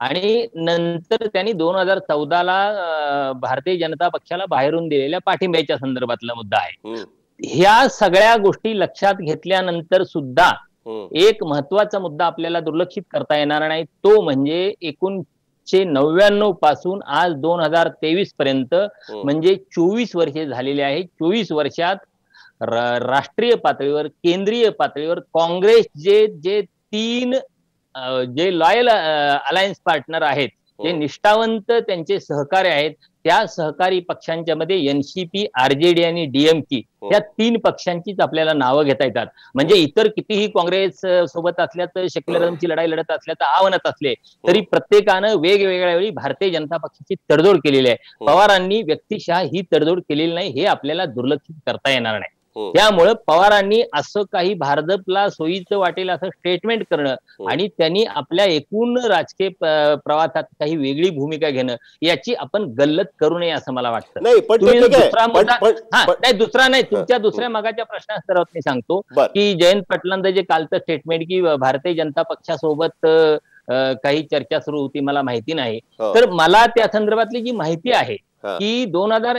आणि नंतर त्यांनी दोन हजार चौदाला भारतीय जनता पक्षाला बाहेरून दिलेल्या पाठिंब्याच्या संदर्भातला मुद्दा आहे ह्या सगळ्या गोष्टी लक्षात घेतल्यानंतर सुद्धा हो. एक महत्वाचा मुद्दा आपल्याला दुर्लक्षित करता येणार नाही तो म्हणजे एकोणशे नव्याण्णव पासून आज दोन हजार तेवीस पर्यंत हो. म्हणजे चोवीस वर्षे झालेली आहे चोवीस वर्षात राष्ट्रीय पातळीवर केंद्रीय पातळीवर काँग्रेस जे जे तीन जे लॉयल अलायन्स पार्टनर आहेत हो. जे निष्ठावंत त्यांचे सहकार्य आहेत त्या सहकारी पक्षांच्या मध्ये एनसीपी आरजेडी आणि डीएमकी हो. या तीन पक्षांचीच आपल्याला नावं घेता येतात म्हणजे हो. इतर कितीही काँग्रेस सोबत असल्या तर सेक्युलरिझमची लढाई लढत तर आव्हानात असले तरी प्रत्येकानं वेगवेगळ्या वेळी भारतीय जनता पक्षाची तडजोड केलेली आहे पवारांनी व्यक्तिशः ही तडजोड केलेली नाही हे आपल्याला दुर्लक्षित करता येणार नाही त्यामुळं हो. पवारांनी असं काही भारदपला सोयीचं वाटेल असं स्टेटमेंट करणं हो. आणि त्यांनी आपल्या एकूण राजकीय प्रवासात काही वेगळी भूमिका घेणं याची आपण गल्लत करू नये असं मला वाटतं नाही पण दुसरा मुद्दा नाही दुसरा नाही तुमच्या दुसऱ्या हो. मागाच्या प्रश्नासंदर्भात मी सांगतो की जयंत पाटलांचं जे कालचं स्टेटमेंट की भारतीय जनता पक्षासोबत काही चर्चा सुरू होती मला माहिती नाही तर मला त्या संदर्भातली जी माहिती आहे की दोन हजार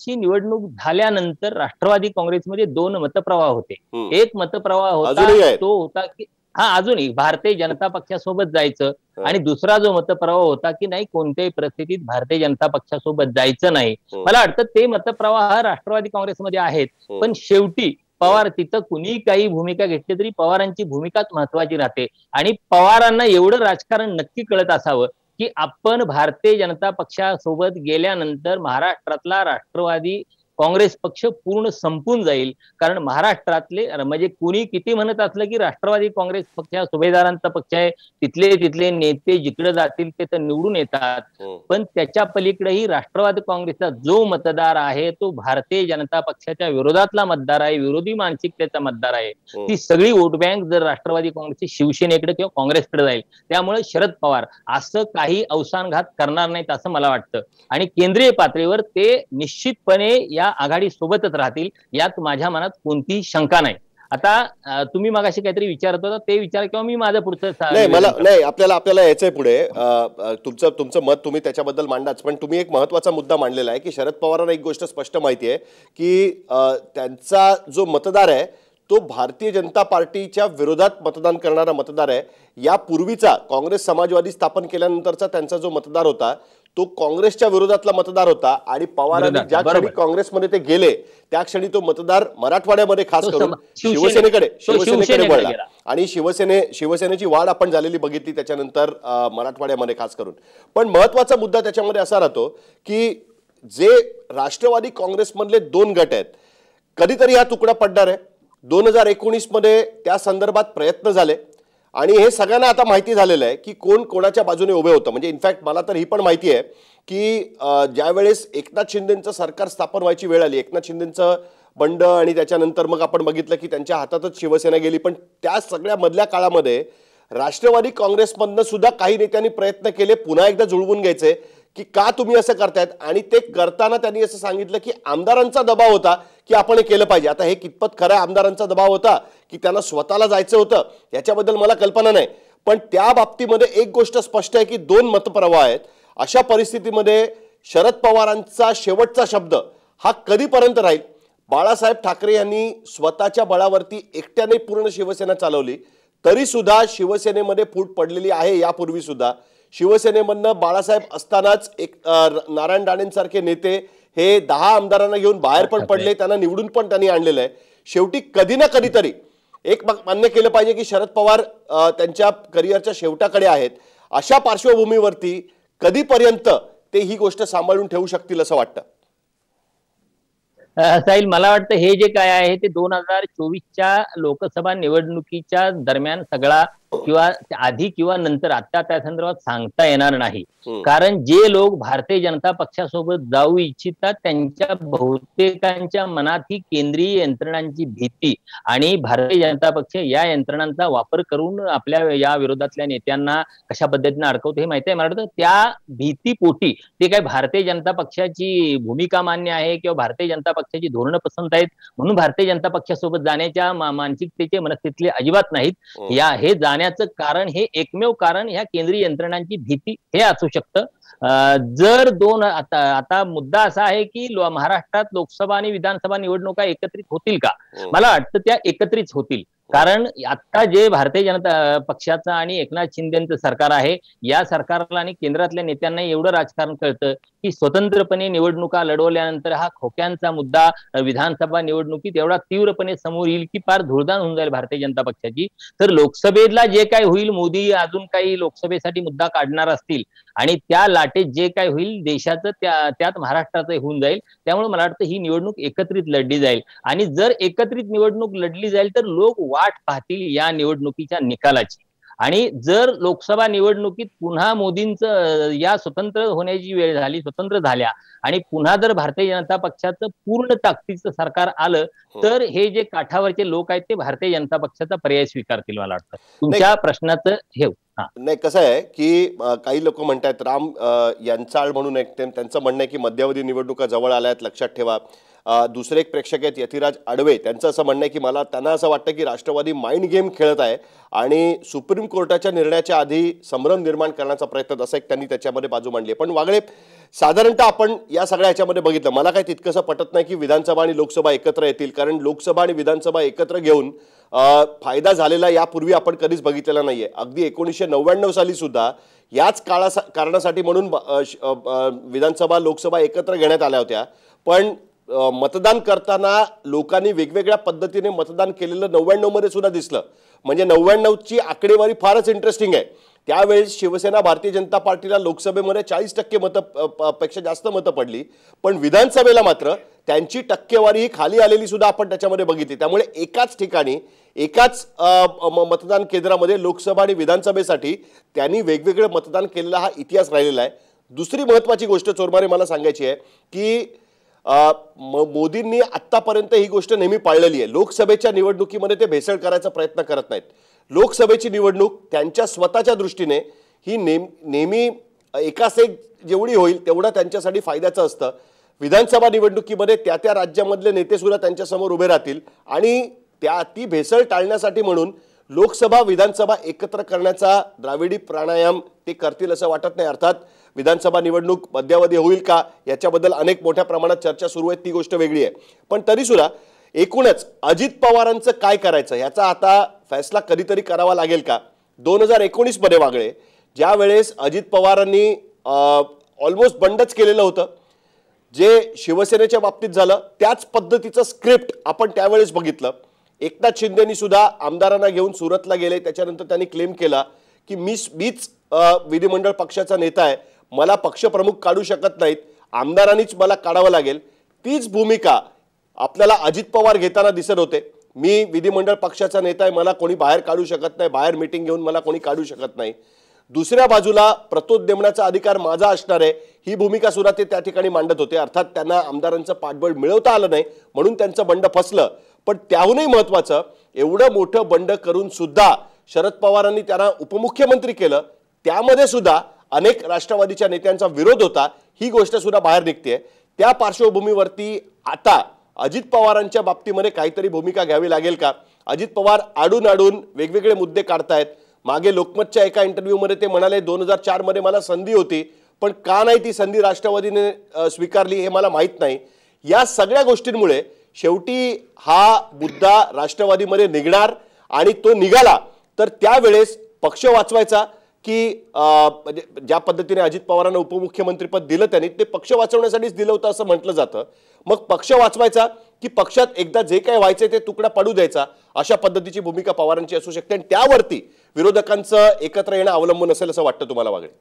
ची निवडणूक झाल्यानंतर राष्ट्रवादी काँग्रेसमध्ये दोन मतप्रवाह होते एक मतप्रवाह होता तो होता की हा अजूनही भारतीय जनता पक्षासोबत जायचं आणि दुसरा जो मतप्रवाह होता की नाही कोणत्याही परिस्थितीत भारतीय जनता पक्षासोबत जायचं नाही मला वाटतं ते मतप्रवाह राष्ट्रवादी काँग्रेसमध्ये आहेत पण शेवटी पवार तिथं कुणी काही भूमिका घेतली तरी पवारांची भूमिकाच महत्वाची राहते आणि पवारांना एवढं राजकारण नक्की कळत असावं की आपण भारतीय जनता पक्षासोबत गेल्यानंतर महाराष्ट्रातला राष्ट्रवादी काँग्रेस पक्ष पूर्ण संपून जाईल कारण महाराष्ट्रातले म्हणजे कोणी किती म्हणत असलं की राष्ट्रवादी काँग्रेस पक्ष हा सुभेदारांचा पक्ष आहे तिथले तिथले नेते जिकडे जातील ते तर निवडून येतात हो. पण त्याच्या पलीकडेही राष्ट्रवादी काँग्रेसचा जो मतदार आहे तो भारतीय जनता पक्षाच्या विरोधातला मतदार आहे विरोधी मानसिकतेचा मतदार आहे हो. ती सगळी वोट बँक जर राष्ट्रवादी काँग्रेसची शिवसेनेकडे किंवा काँग्रेसकडे जाईल त्यामुळे शरद पवार असं काही अवसानघात करणार नाहीत असं मला वाटतं आणि केंद्रीय पातळीवर ते निश्चितपणे या आघाडी सोबतच राहतील यात माझ्या मनात कोणती शंका नाही आता तुम्ही मग अशी काहीतरी विचारत होता ते विचार किंवा मी माझं पुढचं नाही मला आपल्याला आपल्याला यायचंय पुढे तुमचं तुमचं मत तुम्ही त्याच्याबद्दल मांडाच पण तुम्ही एक महत्वाचा मुद्दा मांडलेला आहे की शरद पवारांना एक गोष्ट स्पष्ट माहिती आहे की त्यांचा जो मतदार आहे तो भारतीय जनता पार्टीच्या विरोधात मतदान करणारा मतदार आहे यापूर्वीचा काँग्रेस समाजवादी स्थापन केल्यानंतरचा त्यांचा जो मतदार होता तो काँग्रेसच्या विरोधातला मतदार होता आणि पवार ज्या क्षणी काँग्रेसमध्ये ते गेले त्या क्षणी तो मतदार मराठवाड्यामध्ये खास करून शिवसेनेकडे शिवसेनेकडे वळला आणि शिवसेने शिवसेनेची वाढ आपण झालेली बघितली त्याच्यानंतर मराठवाड्यामध्ये खास करून पण महत्वाचा मुद्दा त्याच्यामध्ये असा राहतो की जे राष्ट्रवादी काँग्रेसमधले दोन गट आहेत कधीतरी हा तुकडा पडणार आहे दोन हजार एकोणीसमध्ये त्या संदर्भात प्रयत्न झाले आणि हे सगळ्यांना आता माहिती झालेलं आहे की कोण कोणाच्या बाजूने उभे होतं म्हणजे इनफॅक्ट मला तर ही पण माहिती आहे की ज्यावेळेस एकनाथ शिंदेंचं सरकार स्थापन व्हायची वेळ आली एकनाथ शिंदेंचं बंड आणि त्याच्यानंतर मग आपण बघितलं की त्यांच्या हातातच शिवसेना गेली पण त्या सगळ्या मधल्या काळामध्ये राष्ट्रवादी काँग्रेसमधनं सुद्धा काही नेत्यांनी प्रयत्न केले पुन्हा एकदा जुळवून घ्यायचे की का तुम्ही असं करतायत आणि ते करताना त्यांनी असं सांगितलं की आमदारांचा दबाव होता की आपण हे केलं पाहिजे आता हे कितपत खरं आमदारांचा दबाव होता की त्यांना स्वतःला जायचं होतं याच्याबद्दल मला कल्पना नाही पण त्या बाबतीमध्ये एक गोष्ट स्पष्ट आहे की दोन मतप्रवाह आहेत अशा परिस्थितीमध्ये शरद पवारांचा शेवटचा शब्द हा कधीपर्यंत राहील बाळासाहेब ठाकरे यांनी स्वतःच्या बळावरती एकट्याने पूर्ण शिवसेना चालवली तरीसुद्धा शिवसेनेमध्ये फूट पडलेली आहे यापूर्वीसुद्धा शिवसेनेमधनं बाळासाहेब असतानाच एक नारायण राणेंसारखे नेते हे दहा आमदारांना घेऊन बाहेर पण पडले त्यांना निवडून पण त्यांनी आणलेलं आहे शेवटी कधी ना कधीतरी एक मान्य केलं पाहिजे की शरद पवार त्यांच्या करिअरच्या शेवटाकडे आहेत अशा पार्श्वभूमीवरती कधीपर्यंत ते ही गोष्ट सांभाळून ठेवू शकतील असं वाटतं साहिल मला वाटतं हे जे काय आहे ते दोन हजार चोवीसच्या लोकसभा निवडणुकीच्या दरम्यान सगळा किंवा आधी किंवा नंतर आता त्या संदर्भात सांगता येणार नाही कारण जे लोक भारतीय जनता पक्षासोबत जाऊ इच्छितात त्यांच्या बहुतेकांच्या मनात ही केंद्रीय यंत्रणांची भीती आणि भारतीय जनता पक्ष या यंत्रणांचा वापर करून आपल्या या विरोधातल्या नेत्यांना कशा पद्धतीने अडकवतो हे माहिती आहे मला वाटतं त्या भीतीपोटी ते काय भारतीय जनता पक्षाची भूमिका मान्य आहे किंवा भारतीय जनता पक्षाची धोरणं पसंत आहेत म्हणून भारतीय जनता पक्षासोबत जाण्याच्या मानसिकतेचे मनस्थितीतले अजिबात नाहीत या हे जाण्या जाण्याचं कारण हे एकमेव कारण ह्या केंद्रीय यंत्रणांची भीती हे असू शकतं जर दोन आता आता मुद्दा असा आहे की महाराष्ट्रात लोकसभा आणि विधानसभा निवडणुका एकत्रित होतील का हो. मला वाटतं त्या एकत्रित होतील हो. कारण आता जे भारतीय जनता पक्षाचं आणि एकनाथ शिंदेचं सरकार आहे या सरकारला आणि केंद्रातल्या नेत्यांना एवढं राजकारण कळतं की स्वतंत्रपणे निवडणुका लढवल्यानंतर हा खोक्यांचा मुद्दा विधानसभा निवडणुकीत एवढा तीव्रपणे समोर येईल की फार धुळदान होऊन जाईल भारतीय जनता पक्षाची तर लोकसभेला जे काय होईल मोदी अजून काही लोकसभेसाठी मुद्दा काढणार असतील आणि त्या लाटेत जे काय होईल देशाचं त्या त्यात महाराष्ट्राचं होऊन जाईल त्यामुळे मला वाटतं ही निवडणूक एकत्रित लढली जाईल आणि जर एकत्रित निवडणूक लढली जाईल तर लोक वाट पाहतील या निवडणुकीच्या निकालाची आणि जर लोकसभा निवडणुकीत पुन्हा मोदींचं या स्वतंत्र होण्याची वेळ झाली स्वतंत्र झाल्या आणि पुन्हा जर भारतीय जनता पक्षाचं पूर्ण ताकदीचं सरकार आलं हो. तर हे जे काठावरचे लोक आहेत ते भारतीय जनता पक्षाचा पर्याय स्वीकारतील मला वाटतं तुमच्या प्रश्नाचं हे नाही कसं आहे की काही लोक म्हणतात राम यांचाळ म्हणून एक त्यांचं म्हणणं आहे की मध्यावधी निवडणुका जवळ आल्या आहेत लक्षात ठेवा दुसरे एक प्रेक्षक आहेत यतिराज आडवे त्यांचं असं म्हणणं आहे की मला त्यांना असं वाटतं की राष्ट्रवादी माइंड गेम खेळत आहे आणि सुप्रीम कोर्टाच्या निर्णयाच्या आधी संभ्रम निर्माण करण्याचा प्रयत्न असा एक त्यांनी त्याच्यामध्ये बाजू मांडली पण वागळे साधारणतः आपण या सगळ्या ह्याच्यामध्ये बघितलं मला काही तितकंसं पटत नाही की विधानसभा आणि लोकसभा एकत्र येतील कारण लोकसभा आणि विधानसभा एकत्र घेऊन फायदा झालेला यापूर्वी आपण कधीच बघितलेला नाही आहे अगदी एकोणीसशे नव्याण्णव साली सुद्धा याच काळासा कारणासाठी म्हणून विधानसभा लोकसभा एकत्र घेण्यात आल्या होत्या पण मतदान करताना लोकांनी वेगवेगळ्या पद्धतीने मतदान केलेलं नव्याण्णवमध्ये सुद्धा दिसलं म्हणजे नव्याण्णवची आकडेवारी फारच इंटरेस्टिंग आहे त्यावेळेस शिवसेना भारतीय जनता पार्टीला लोकसभेमध्ये चाळीस टक्के मतं पेक्षा जास्त मतं पडली पण विधानसभेला मात्र त्यांची टक्केवारी ही खाली आलेली सुद्धा आपण त्याच्यामध्ये बघितली त्यामुळे एकाच ठिकाणी एकाच मतदान केंद्रामध्ये लोकसभा आणि विधानसभेसाठी त्यांनी वेगवेगळं मतदान केलेला हा इतिहास राहिलेला आहे दुसरी महत्त्वाची गोष्ट चोरमारे मला सांगायची आहे की मोदींनी आत्तापर्यंत ही गोष्ट नेहमी पाळलेली आहे लोकसभेच्या निवडणुकीमध्ये ते भेसळ करायचा प्रयत्न करत नाहीत लोकसभेची निवडणूक त्यांच्या स्वतःच्या दृष्टीने ही नेम नेहमी एकास एक जेवढी होईल तेवढा त्यांच्यासाठी फायद्याचं असतं विधानसभा निवडणुकीमध्ये त्या त्या राज्यामधले नेतेसुद्धा त्यांच्यासमोर उभे राहतील आणि त्या ती भेसळ टाळण्यासाठी म्हणून लोकसभा विधानसभा एकत्र करण्याचा द्राविडी प्राणायाम ते करतील असं वाटत नाही अर्थात विधानसभा निवडणूक मध्यावधी होईल का याच्याबद्दल अनेक मोठ्या प्रमाणात चर्चा सुरू आहे ती गोष्ट वेगळी आहे पण तरी सुद्धा एकूणच अजित पवारांचं काय करायचं याचा आता फैसला कधीतरी करावा लागेल का दोन हजार एकोणीसमध्ये वागळे ज्या वेळेस अजित पवारांनी ऑलमोस्ट बंडच केलेलं होतं जे शिवसेनेच्या बाबतीत झालं त्याच पद्धतीचं स्क्रिप्ट आपण त्यावेळेस बघितलं एकनाथ शिंदेनी सुद्धा आमदारांना घेऊन सुरतला गेले त्याच्यानंतर त्यांनी क्लेम केला की मी मीच विधिमंडळ पक्षाचा नेता आहे मला पक्षप्रमुख काढू शकत नाहीत आमदारांनीच मला काढावं लागेल तीच भूमिका आपल्याला अजित पवार घेताना दिसत होते मी विधिमंडळ पक्षाचा नेता आहे मला कोणी बाहेर काढू शकत नाही बाहेर मिटिंग घेऊन मला कोणी काढू शकत नाही दुसऱ्या बाजूला प्रतोद देमण्याचा अधिकार माझा असणार आहे ही भूमिका सुद्धा ते त्या ठिकाणी मांडत होते अर्थात त्यांना आमदारांचं पाठबळ मिळवता आलं नाही म्हणून त्यांचं बंड फसलं पण त्याहूनही महत्त्वाचं एवढं मोठं बंड करून सुद्धा शरद पवारांनी त्यांना उपमुख्यमंत्री केलं त्यामध्ये सुद्धा अनेक राष्ट्रवादीच्या नेत्यांचा विरोध होता ही गोष्ट सुद्धा बाहेर निघते त्या पार्श्वभूमीवरती आता अजित पवारांच्या बाबतीमध्ये काहीतरी भूमिका घ्यावी लागेल का अजित पवार आडून आडून वेगवेगळे मुद्दे काढतायत मागे लोकमतच्या एका इंटरव्ह्यूमध्ये ते म्हणाले दोन हजार चारमध्ये मला संधी होती पण का नाही ती संधी राष्ट्रवादीने स्वीकारली हे मला माहीत नाही या सगळ्या गोष्टींमुळे शेवटी हा मुद्दा राष्ट्रवादीमध्ये निघणार आणि तो निघाला तर त्यावेळेस पक्ष वाचवायचा की म्हणजे ज्या पद्धतीने अजित पवारांना उपमुख्यमंत्रीपद दिलं त्यांनी ते पक्ष वाचवण्यासाठीच दिलं होतं असं म्हटलं जातं मग पक्ष वाचवायचा की पक्षात एकदा जे काय व्हायचंय ते तुकडा पाडू द्यायचा अशा पद्धतीची भूमिका पवारांची असू शकते आणि त्यावरती विरोधकांचं एकत्र येणं अवलंबून असेल असं वाटतं तुम्हाला वागणे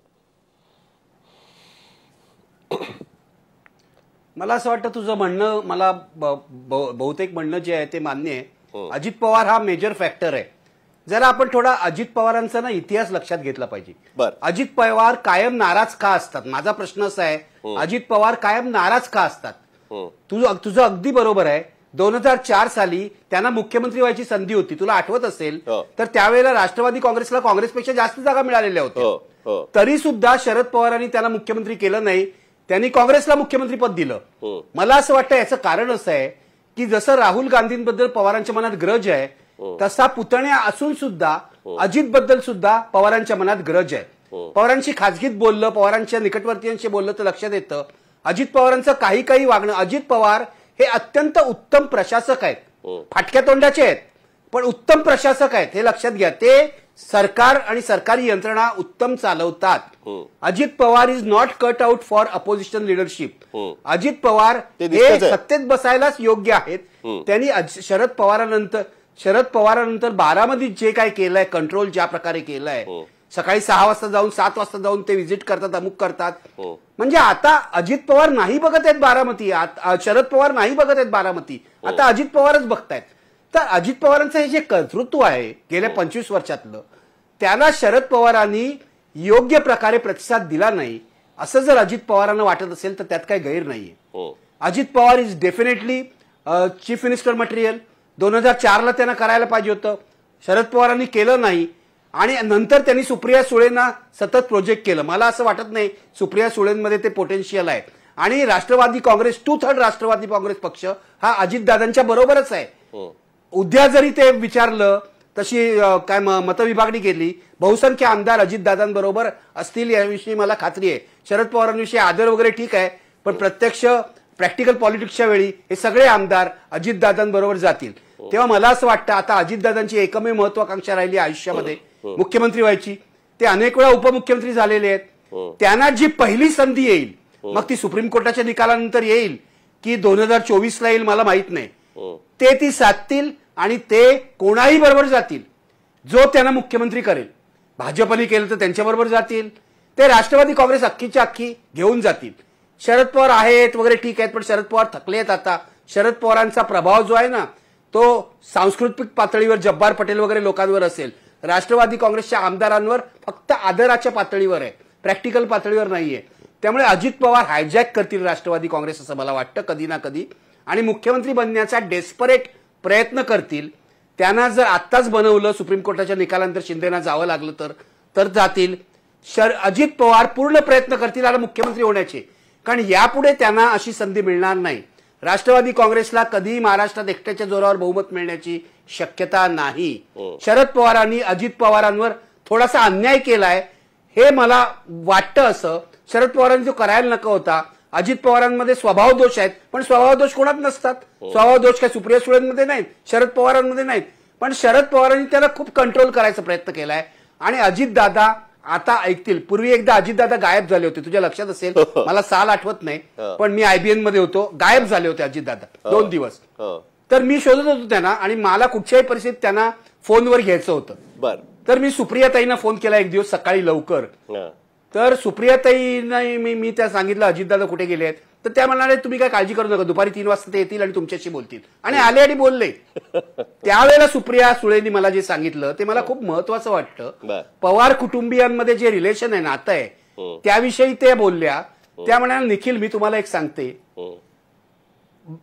मला असं वाटतं तुझं म्हणणं मला बहुतेक म्हणणं जे आहे ते मान्य आहे अजित पवार हा मेजर फॅक्टर आहे जरा आपण थोडा अजित पवारांचा ना इतिहास लक्षात घेतला पाहिजे अजित पवार कायम नाराज का असतात माझा प्रश्न असा आहे अजित पवार कायम नाराज का असतात तुझं तुझं अगदी बरोबर आहे दोन हजार चार साली त्यांना मुख्यमंत्री व्हायची संधी होती तुला आठवत असेल हो. तर त्यावेळेला राष्ट्रवादी काँग्रेसला काँग्रेसपेक्षा जास्त जागा मिळालेल्या होत्या हो, हो. तरी सुद्धा शरद पवारांनी त्यांना मुख्यमंत्री केलं नाही त्यांनी काँग्रेसला मुख्यमंत्री पद दिलं मला असं वाटतं याचं कारण असं आहे की जसं राहुल गांधींबद्दल पवारांच्या मनात ग्रज आहे हो. तसा पुतण्या असून सुद्धा हो. अजित बद्दल सुद्धा पवारांच्या मनात गरज आहे हो. पवारांशी खासगीत बोललं पवारांच्या निकटवर्तीयांशी बोललं तर लक्षात येतं अजित पवारांचं काही काही वागणं अजित पवार हे अत्यंत उत्तम प्रशासक आहेत फाटक्या तोंडाचे आहेत पण उत्तम प्रशासक आहेत हे लक्षात घ्या ते सरकार आणि सरकारी यंत्रणा उत्तम चालवतात Ajit Pawar is not cut out for opposition leadership Ajit Pawar हे सत्तेत बसायलाच योग्य आहेत त्यांनी शरद पवारानंतर शरद पवारानंतर बारामतीत जे काय केलंय कंट्रोल ज्या प्रकारे केलंय हो. सकाळी सहा वाजता जाऊन सात वाजता जाऊन ते व्हिजिट करतात अमुक करतात हो. म्हणजे आता अजित पवार नाही बघत आहेत बारामती शरद पवार नाही बघत आहेत बारामती हो. आता अजित पवारच बघतायत तर अजित पवारांचं हे जे कर्तृत्व आहे गेल्या पंचवीस वर्षातलं त्याला शरद पवारांनी योग्य प्रकारे प्रतिसाद दिला नाही असं जर अजित पवारांना वाटत असेल तर त्यात काही गैर नाहीये Ajit Pawar is definitely chief minister material दोन हजार चारला त्यांना करायला पाहिजे होतं शरद पवारांनी केलं नाही आणि नंतर त्यांनी सुप्रिया सुळेंना सतत प्रोजेक्ट केलं मला असं वाटत नाही सुप्रिया सुळेंमध्ये ते पोटेन्शियल आहे आणि Rashtrawadi Congress two third Rashtrawadi Congress पक्ष हा अजितदादांच्या बरोबरच आहे हो. उद्या जरी ते विचारलं तशी काय मतविभागणी केली बहुसंख्य आमदार अजितदादांबरोबर असतील याविषयी मला खात्री आहे शरद पवारांविषयी आदर वगैरे ठीक आहे पण प्रत्यक्ष प्रॅक्टिकल पॉलिटिक्सच्या वेळी हे सगळे आमदार अजितदादांबरोबर जातील हो. तेव्हा मला असं वाटतं आता अजितदादांची एकमेव महत्वाकांक्षा राहिली आयुष्यामध्ये हो, हो. मुख्यमंत्री व्हायची ते अनेक वेळा उपमुख्यमंत्री झालेले आहेत त्यांना जी पहिली संधी येईल मग ती सुप्रीम कोर्टाच्या निकालानंतर येईल की दोन हजार चोवीसला येईल मला माहित नाही ते ती साधतील आणि ते कोणाही बरोबर जातील जो त्यांना मुख्यमंत्री करेल भाजपने केलं तर त्यांच्याबरोबर जातील ते राष्ट्रवादी काँग्रेस अख्खीच्या अख्खी घेऊन जातील शरद पवार आहेत वगैरे ठीक आहेत पण शरद पवार थकले आहेत आता शरद पवारांचा प्रभाव जो आहे ना तो सांस्कृतिक पातळीवर जब्बार पटेल वगैरे लोकांवर असेल राष्ट्रवादी काँग्रेसच्या आमदारांवर फक्त आदराच्या पातळीवर आहे प्रॅक्टिकल पातळीवर नाहीये त्यामुळे अजित पवार हायजॅक करतील राष्ट्रवादी काँग्रेस असं मला वाटतं कधी ना कधी आणि मुख्यमंत्री बनण्याचा डेस्परेट प्रयत्न करतील त्यांना जर आत्ताच बनवलं सुप्रीम कोर्टाच्या निकालानंतर शिंदेना जावं लागलं तर तर जातील शर अजित पवार पूर्ण प्रयत्न करतील आता मुख्यमंत्री होण्याचे कारण यापुढे त्यांना अशी संधी मिळणार नाही राष्ट्रवादी काँग्रेसला कधीही महाराष्ट्रात एकट्याच्या जोरावर बहुमत मिळण्याची शक्यता नाही हो. शरद पवारांनी अजित पवारांवर थोडासा अन्याय केलाय हे मला वाटतं असं शरद पवारांनी जो करायला नको होता अजित पवारांमध्ये स्वभाव दोष आहेत पण स्वभाव दोष कोणात नसतात हो. स्वभाव दोष काय सुप्रिया सुळेंमध्ये नाहीत शरद पवारांमध्ये नाहीत पण शरद पवारांनी त्याला खूप कंट्रोल करायचा प्रयत्न केलाय आणि अजितदादा आता ऐकतील पूर्वी एकदा अजितदादा गायब झाले होते तुझ्या लक्षात असेल हो. मला साल आठवत नाही हो. पण मी आयबीएन मध्ये होतो गायब झाले होते अजितदादा हो. दोन दिवस तर मी शोधत होतो त्यांना आणि मला कुठच्याही परिस्थितीत त्यांना फोनवर घ्यायचं होतं तर मी सुप्रियाताईंना फोन केला एक दिवस सकाळी लवकर तर ताईने मी मी त्या सांगितलं अजितदादा कुठे गेले आहेत तर त्या म्हणाले तुम्ही काय काळजी करू नका दुपारी तीन वाजता ते येतील आणि तुमच्याशी बोलतील आणि आले आणि बोलले *laughs* त्यावेळेला सुप्रिया सुळेनी मला जे सांगितलं ते मला हो. खूप महत्वाचं वाटतं पवार कुटुंबियांमध्ये जे रिलेशन आहे नातं आहे हो. त्याविषयी ते बोलल्या हो. त्या म्हणाल्या निखिल मी तुम्हाला एक सांगते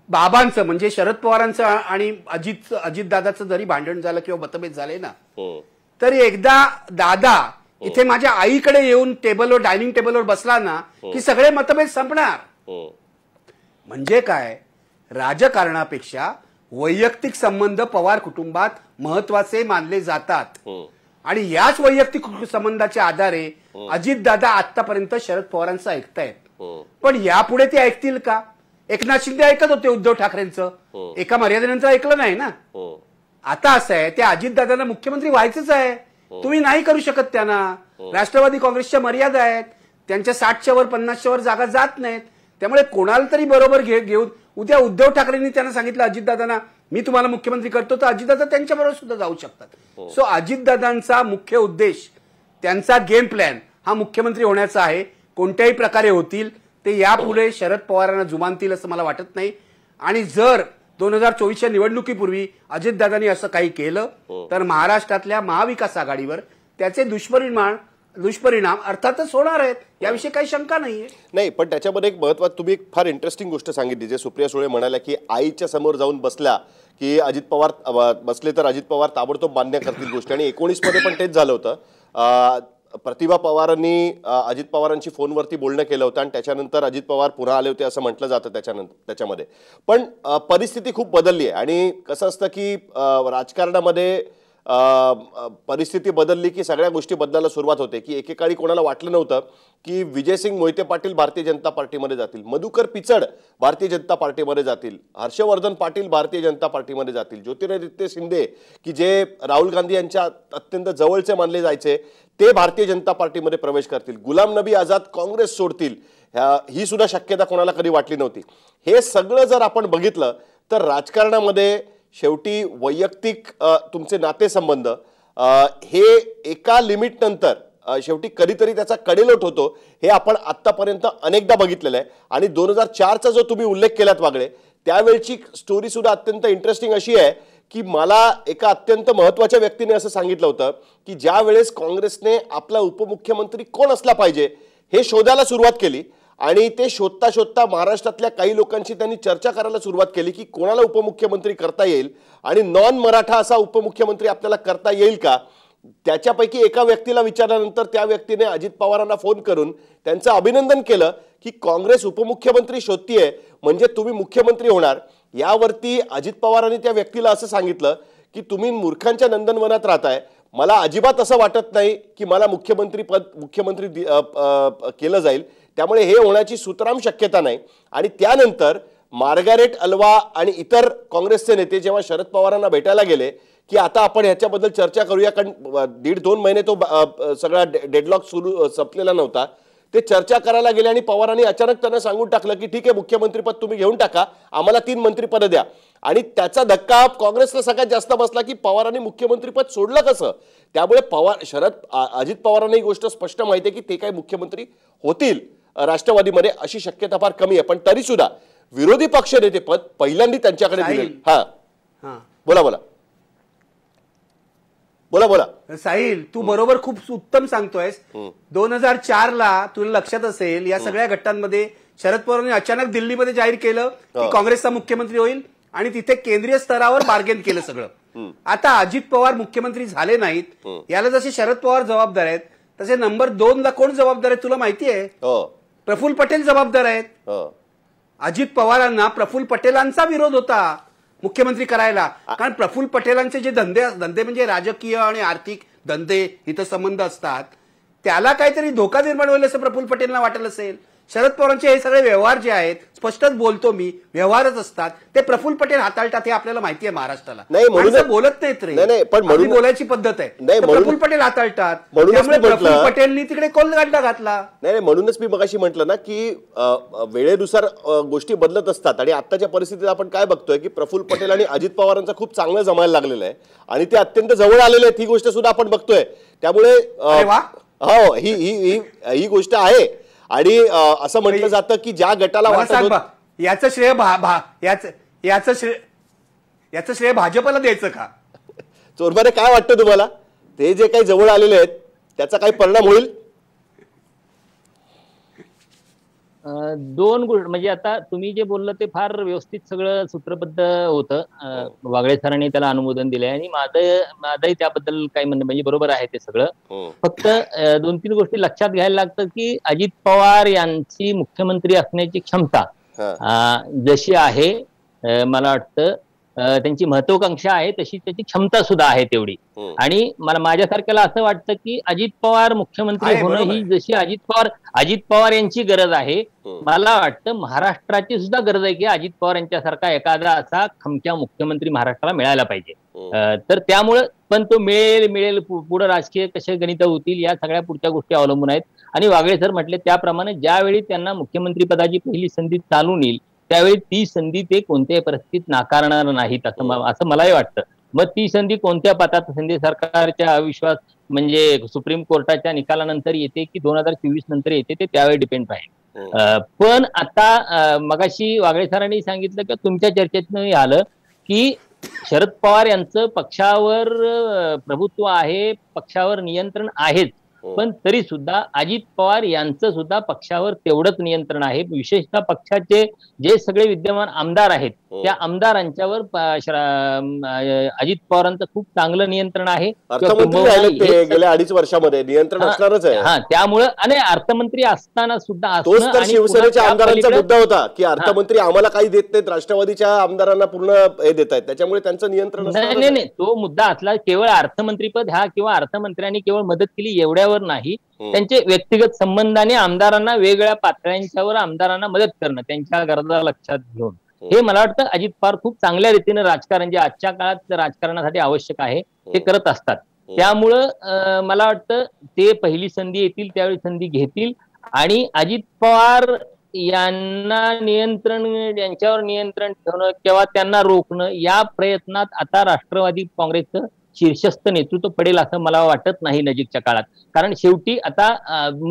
बाबांचं म्हणजे शरद पवारांचं आणि अजित अजितदादाचं जरी भांडण झालं किंवा मतभेद झाले ना तरी एकदा दादा हो. इथे माझ्या आईकडे येऊन टेबलवर डायनिंग टेबलवर बसला ना हो. की सगळे मतभेद संपणार हो. म्हणजे काय राजकारणापेक्षा वैयक्तिक संबंध पवार कुटुंबात महत्वाचे मानले जातात आणि याच वैयक्तिक संबंधाच्या आधारे अजितदादा आतापर्यंत शरद पवारांचं ऐकतायत पण यापुढे ते ऐकतील का एकनाथ शिंदे ऐकत होते उद्धव ठाकरेंचं एका मर्यादेनंतर ऐकलं नाही ना आता असं आहे ते अजितदादांना मुख्यमंत्री व्हायचंच आहे हो. तुम्ही नाही करू शकत त्यांना हो. राष्ट्रवादी काँग्रेसच्या मर्यादा आहेत त्यांच्या साठच्या वर पन्नासच्या वर जागा जात नाहीत त्यामुळे कोणाला तरी बरोबर घे घेऊन उद्या उद्धव ठाकरेंनी त्यांना सांगितलं अजितदादांना मी तुम्हाला मुख्यमंत्री करतो तर अजितदादा त्यांच्याबरोबर सुद्धा जाऊ शकतात सो हो. अजितदादांचा मुख्य उद्देश त्यांचा गेम प्लॅन हा मुख्यमंत्री होण्याचा आहे कोणत्याही प्रकारे होतील ते यापुढे शरद पवारांना जुमानतील असं मला वाटत नाही आणि जर दोन हजार चोवीसच्या निवडणुकीपूर्वी अजितदादांनी असं काही केलं हो. तर महाराष्ट्रातल्या महाविकास आघाडीवर त्याचे दुष्परिणाम दुष्परिणाम अर्थातच होणार आहेत याविषयी काही शंका नाहीये नाही पण त्याच्यामध्ये एक महत्वाचं तुम्ही एक फार इंटरेस्टिंग गोष्ट सांगितली जे सुप्रिया सुळे म्हणाल्या की आईच्या समोर जाऊन बसल्या की अजित पवार बसले तर अजित पवार ताबडतोब मान्य करतील गोष्टी आणि एकोणीसमध्ये पण तेच झालं होतं प्रतिभा पवारांनी अजित पवारांची फोनवरती बोलणं केलं होतं आणि त्याच्यानंतर अजित पवार पुन्हा आले होते असं म्हटलं जातं त्याच्यानंतर त्याच्यामध्ये पण परिस्थिती खूप बदलली आहे आणि कसं असतं की राजकारणामध्ये परिस्थिती बदलली की सगळ्या गोष्टी बदलायला सुरुवात होते की एकेकाळी कोणाला वाटलं नव्हतं की विजयसिंग मोहिते पाटील भारतीय जनता पार्टीमध्ये जातील मधुकर पिचड भारतीय जनता पार्टीमध्ये जातील हर्षवर्धन पाटील भारतीय जनता पार्टीमध्ये जातील ज्योतिरादित्य शिंदे की जे राहुल गांधी यांच्या अत्यंत जवळचे मानले जायचे ते भारतीय जनता पार्टीमध्ये प्रवेश करतील गुलाम नबी आझाद काँग्रेस सोडतील ही सुद्धा शक्यता कोणाला कधी वाटली नव्हती हे सगळं जर आपण बघितलं तर राजकारणामध्ये शेवटी वैयक्तिक तुमचे नातेसंबंध हे एका लिमिटनंतर शेवटी कधीतरी त्याचा कडेलोट होतो हे आपण आत्तापर्यंत अनेकदा बघितलेलं आहे आणि दोन हजार चारचा जो तुम्ही उल्लेख केलात वागळे त्यावेळची स्टोरीसुद्धा अत्यंत इंटरेस्टिंग अशी आहे की मला एका अत्यंत महत्त्वाच्या व्यक्तीने असं सांगितलं होतं की ज्या वेळेस काँग्रेसने आपला उपमुख्यमंत्री कोण असला पाहिजे हे शोधायला सुरुवात केली आणि ते शोधता शोधता महाराष्ट्रातल्या काही लोकांशी त्यांनी चर्चा करायला सुरुवात केली की कोणाला उपमुख्यमंत्री करता येईल आणि नॉन मराठा असा उपमुख्यमंत्री आपल्याला करता येईल का त्याच्यापैकी एका व्यक्तीला विचारल्यानंतर त्या व्यक्तीने अजित पवारांना फोन करून त्यांचं अभिनंदन केलं की काँग्रेस उपमुख्यमंत्री शोधतीये म्हणजे तुम्ही मुख्यमंत्री होणार यावरती अजित पवारांनी त्या व्यक्तीला असं सांगितलं की तुम्ही मूर्खांच्या नंदनवनात राहताय मला अजिबात असं वाटत नाही की मला मुख्यमंत्री पद मुख्यमंत्री केलं जाईल त्यामुळे हे होण्याची सुतराम शक्यता नाही आणि त्यानंतर मार्गारेट अल्वा आणि इतर काँग्रेसचे नेते जेव्हा शरद पवारांना भेटायला गेले की आता आपण ह्याच्याबद्दल चर्चा करूया कारण दीड दोन महिने तो सगळा डेडलॉक सुरू संपलेला नव्हता ते चर्चा करायला गेले आणि पवारांनी अचानक त्यांना सांगून टाकलं की ठीक आहे मुख्यमंत्रीपद तुम्ही घेऊन टाका आम्हाला तीन मंत्रीपद द्या आणि त्याचा धक्का काँग्रेसला सगळ्यात जास्त बसला की पवारांनी मुख्यमंत्रीपद सोडलं कसं त्यामुळे पवार शरद अजित पवारांना ही गोष्ट स्पष्ट माहिती आहे की ते काही मुख्यमंत्री होतील राष्ट्रवादीमध्ये अशी शक्यता फार कमी आहे पण तरी सुद्धा विरोधी पक्ष पद पहिल्यांदा त्यांच्याकडे दिले हा हा बोला बोला बोला बोला साहिल तू बरोबर खूप उत्तम सांगतोयस दोन हजार चार ला तुला लक्षात असेल या सगळ्या घटनांमध्ये शरद पवारांनी अचानक दिल्लीमध्ये जाहीर केलं की काँग्रेसचा मुख्यमंत्री होईल आणि तिथे केंद्रीय स्तरावर बार्गेन केलं सगळं आता अजित पवार मुख्यमंत्री झाले नाहीत याला जसे शरद पवार जबाबदार आहेत तसे नंबर दोन ला कोण जबाबदार आहे तुला माहिती आहे हो. प्रफुल्ल पटेल जबाबदार आहेत हो. अजित पवारांना प्रफुल्ल पटेलांचा विरोध होता मुख्यमंत्री करायला कारण प्रफुल्ल पटेलांचे जे धंदे धंदे म्हणजे राजकीय आणि आर्थिक धंदे इथं संबंध असतात त्याला काहीतरी धोका निर्माण होईल असं प्रफुल्ल पटेलना वाटलं असेल शरद पवारांचे हे सगळे व्यवहार जे आहेत स्पष्टच बोलतो मी व्यवहारच असतात ते प्रफुल्ल पटेल हाताळतात हे आपल्याला माहिती आहे महाराष्ट्राला नाही म्हणून बोलत नाहीत रे पण म्हणून बोलायची पद्धत आहे प्रफुल्ल पटेल हाताळतात त्यामुळे प्रफुल्ल पटेलनी तिकडे कोल गाडला घातला नाही म्हणूनच मी मगाशी म्हटलं ना की वेळेनुसार गोष्टी बदलत असतात आणि आताच्या परिस्थितीत आपण काय बघतोय की प्रफुल्ल पटेल आणि अजित पवारांचा खूप चांगलं जमायला लागलेलं आहे आणि ते अत्यंत जवळ आलेले आहेत ही गोष्ट सुद्धा आपण बघतोय त्यामुळे हो ही ही गोष्ट आहे आणि असं म्हटलं जातं की ज्या गटाला याचं श्रेय याच याचं श्रेय याचं श्रेय भाजपला द्यायचं का *laughs* चोरबारे काय वाटतं तुम्हाला ते जे काही जवळ आलेले आहेत त्याचा काही परिणाम होईल दोन गोष्ट म्हणजे आता तुम्ही जे बोललं ते फार व्यवस्थित सगळं सूत्रबद्ध होतं हो. वागळे सरांनी त्याला अनुमोदन दिले आणि माझं माझंही त्याबद्दल काही म्हणणं म्हणजे बरोबर आहे ते सगळं हो. फक्त दोन तीन गोष्टी लक्षात घ्यायला लागतं की अजित पवार यांची मुख्यमंत्री असण्याची क्षमता जशी आहे मला वाटतं त्यांची महत्वाकांक्षा आहे तशी त्याची क्षमता सुद्धा आहे तेवढी आणि मला माझ्यासारख्याला असं वाटतं की अजित पवार मुख्यमंत्री होणं ही जशी अजित पवार अजित पवार यांची गरज आहे मला वाटतं महाराष्ट्राची सुद्धा गरज आहे की अजित पवार यांच्यासारखा एखादा असा खमक्या मुख्यमंत्री महाराष्ट्राला मिळायला पाहिजे तर त्यामुळं पण तो मिळेल मिळेल पुढं राजकीय कसे गणित होतील या सगळ्या पुढच्या गोष्टी अवलंबून आहेत आणि वागळे सर म्हटले त्याप्रमाणे ज्यावेळी त्यांना मुख्यमंत्री पदाची पहिली संधी चालून येईल त्यावेळी ती संधी ते कोणत्याही परिस्थितीत नाकारणार नाहीत असं असं मलाही वाटतं मग ती संधी कोणत्या पात्रात संधी सरकारच्या अविश्वास म्हणजे सुप्रीम कोर्टाच्या निकालानंतर येते की दोन हजार चोवीस नंतर येते ते त्यावेळी डिपेंड राहील पण आता मगाशी वागळे सरांनी सांगितलं की तुमच्या चर्चेतनं हे आलं की शरद पवार यांचं पक्षावर प्रभुत्व आहे पक्षावर नियंत्रण आहेच हो. पण तरी सुद्धा अजित पवार यांचं सुद्धा पक्षावर तेवढंच नियंत्रण आहे विशेषतः पक्षाचे जे सगळे विद्यमान आमदार आहेत हो. त्या आमदारांच्यावर अजित पवारांचं खूप चांगलं नियंत्रण आहे गेल्या अडीच वर्षामध्ये नियंत्रण असणारच आहे हा त्यामुळे आणि अर्थमंत्री असताना सुद्धा शिवसेनेच्या आमदारांचा मुद्दा होता की अर्थमंत्री आम्हाला काही देत नाहीत राष्ट्रवादीच्या आमदारांना पूर्ण हे देत आहेत त्याच्यामुळे त्यांचं नियंत्रण नाही नाही तो मुद्दा असला केवळ अर्थमंत्रीपद हा किंवा अर्थमंत्र्यांनी केवळ मदत केली एवढ्या पातळ्यावर नाही हो. त्यांचे व्यक्तिगत संबंधाने आमदारांना वेगवेगळ्या पातळ्यांच्यावर आमदारांना मदत करणं त्यांच्या गरजा लक्षात घेऊन हो. हे मला वाटतं अजित पवार खूप चांगल्या रीतीने राजकारण जे आजच्या काळात राजकारणासाठी आवश्यक आहे ते हो. करत असतात त्यामुळं मला वाटतं ते पहिली संधी येतील त्यावेळी संधी घेतील आणि अजित पवार यांना नियंत्रण यांच्यावर नियंत्रण ठेवणं किंवा त्यांना रोखणं या प्रयत्नात आता राष्ट्रवादी काँग्रेसचं शीर्षस्थ नेतृत्व पडेल असं मला वाटत नाही नजीकच्या काळात कारण शेवटी आता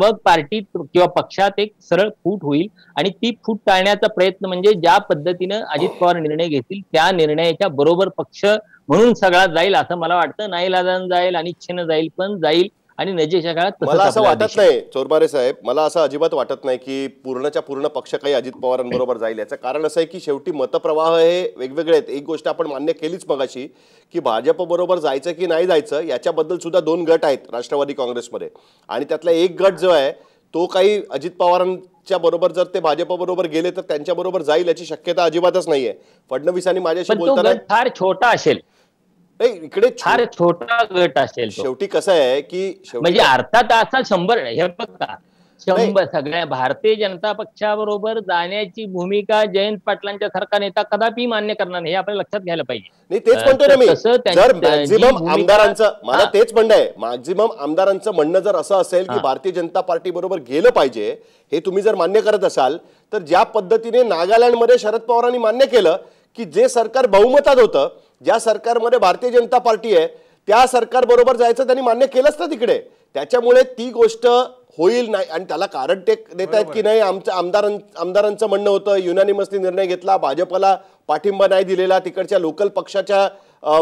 मग पार्टी किंवा पक्षात एक सरळ फूट होईल आणि ती फूट टाळण्याचा प्रयत्न म्हणजे ज्या पद्धतीनं अजित पवार निर्णय घेतील त्या निर्णयाच्या बरोबर पक्ष म्हणून सगळा जाईल असं मला वाटतं नाही लादान जाईल आणि जाईल पण जाईल आणि नजीकच्या काळात मला असं वाटत नाही चोरबारे साहेब मला असं अजिबात वाटत नाही की पूर्णच्या पूर्ण पक्ष काही अजित पवारांबरोबर जाईल याचं कारण असं आहे की शेवटी मतप्रवाह हे वेगवेगळे आहेत एक गोष्ट आपण मान्य केलीच मगाशी की भाजपबरोबर जायचं की नाही जायचं याच्याबद्दल सुद्धा दोन गट आहेत राष्ट्रवादी काँग्रेसमध्ये आणि त्यातला एक गट जो आहे तो काही अजित पवारांच्या बरोबर जर ते भाजपबरोबर गेले तर त्यांच्याबरोबर जाईल याची शक्यता अजिबातच नाहीये फडणवीसांनी माझ्याशी बोलताना फार छोटा असेल नाही इकडे फार छोटा गट असेल शेवटी कसं आहे की म्हणजे अर्थात असा शंभर हे बघा शंभर सगळ्या भारतीय जनता पक्षाबरोबर जाण्याची भूमिका जयंत पाटलांच्या सारखा नेता कदापि मान्य करणार नाही हे आपल्या लक्षात घ्यायला पाहिजे नाही तेच म्हणतो जर मॅक्झिमम आमदारांचं मला तेच म्हणणं आहे मॅक्झिमम आमदारांचं म्हणणं जर असं असेल की भारतीय जनता पार्टी बरोबर गेलं पाहिजे हे तुम्ही जर मान्य करत असाल तर ज्या पद्धतीने नागालँडमध्ये शरद पवारांनी मान्य केलं की जे सरकार बहुमतात होतं ज्या सरकारमध्ये भारतीय जनता पार्टी आहे त्या सरकारबरोबर जायचं त्यांनी मान्य केलंच ना तिकडे त्याच्यामुळे ती गोष्ट होईल नाही आणि त्याला कारण ते देत आहेत की नाही आमचं आमदारां आमदारांचं म्हणणं होतं युनानिमसनी निर्णय घेतला भाजपला पाठिंबा नाही दिलेला तिकडच्या लोकल पक्षाच्या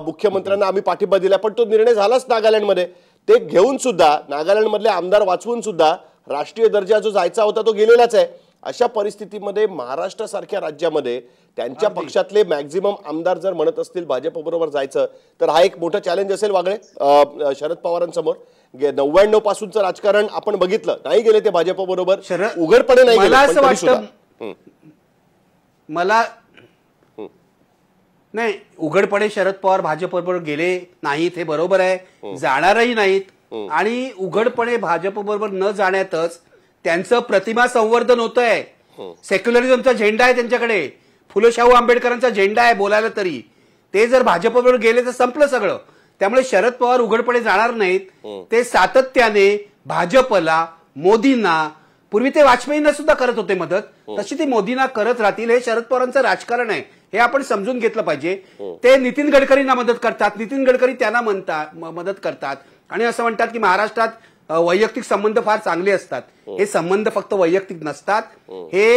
मुख्यमंत्र्यांना आम्ही पाठिंबा दिला पण तो निर्णय झालाच नागालँडमध्ये ते घेऊन सुद्धा नागालँडमधले आमदार वाचवून सुद्धा राष्ट्रीय दर्जा जो जायचा होता तो गेलेलाच आहे अशा परिस्थितीमध्ये महाराष्ट्रासारख्या राज्यामध्ये त्यांच्या पक्षातले मॅक्झिमम आमदार जर म्हणत असतील भाजपबरोबर जायचं तर हा एक मोठा चॅलेंज असेल वागळे शरद पवारांसमोर नव्याण्णव पासूनचं राजकारण आपण बघितलं नाही गेले ते भाजपबरोबर उघडपणे नाही गेले असं वाटतं मला नाही उघडपणे शरद पवार भाजपबरोबर गेले नाहीत हे बरोबर आहे जाणारही नाहीत आणि उघडपणे भाजपबरोबर न जाण्यातच त्यांचं प्रतिमा संवर्धन होत आहे सेक्युलरिझमचा झेंडा आहे त्यांच्याकडे शाहू आंबेडकरांचा झेंडा आहे बोलायला तरी ते जर भाजपवर गेले तर संपलं सगळं त्यामुळे शरद पवार उघडपणे जाणार नाहीत ते सातत्याने भाजपला मोदींना पूर्वी ते वाजपेयींना सुद्धा करत होते मदत तशी ते मोदींना करत राहतील हे शरद पवारांचं राजकारण आहे हे आपण समजून घेतलं पाहिजे ते नितीन गडकरींना मदत करतात नितीन गडकरी त्यांना म्हणतात मदत करतात आणि असं म्हणतात की महाराष्ट्रात वैयक्तिक संबंध फार चांगले असतात हे संबंध फक्त वैयक्तिक नसतात हे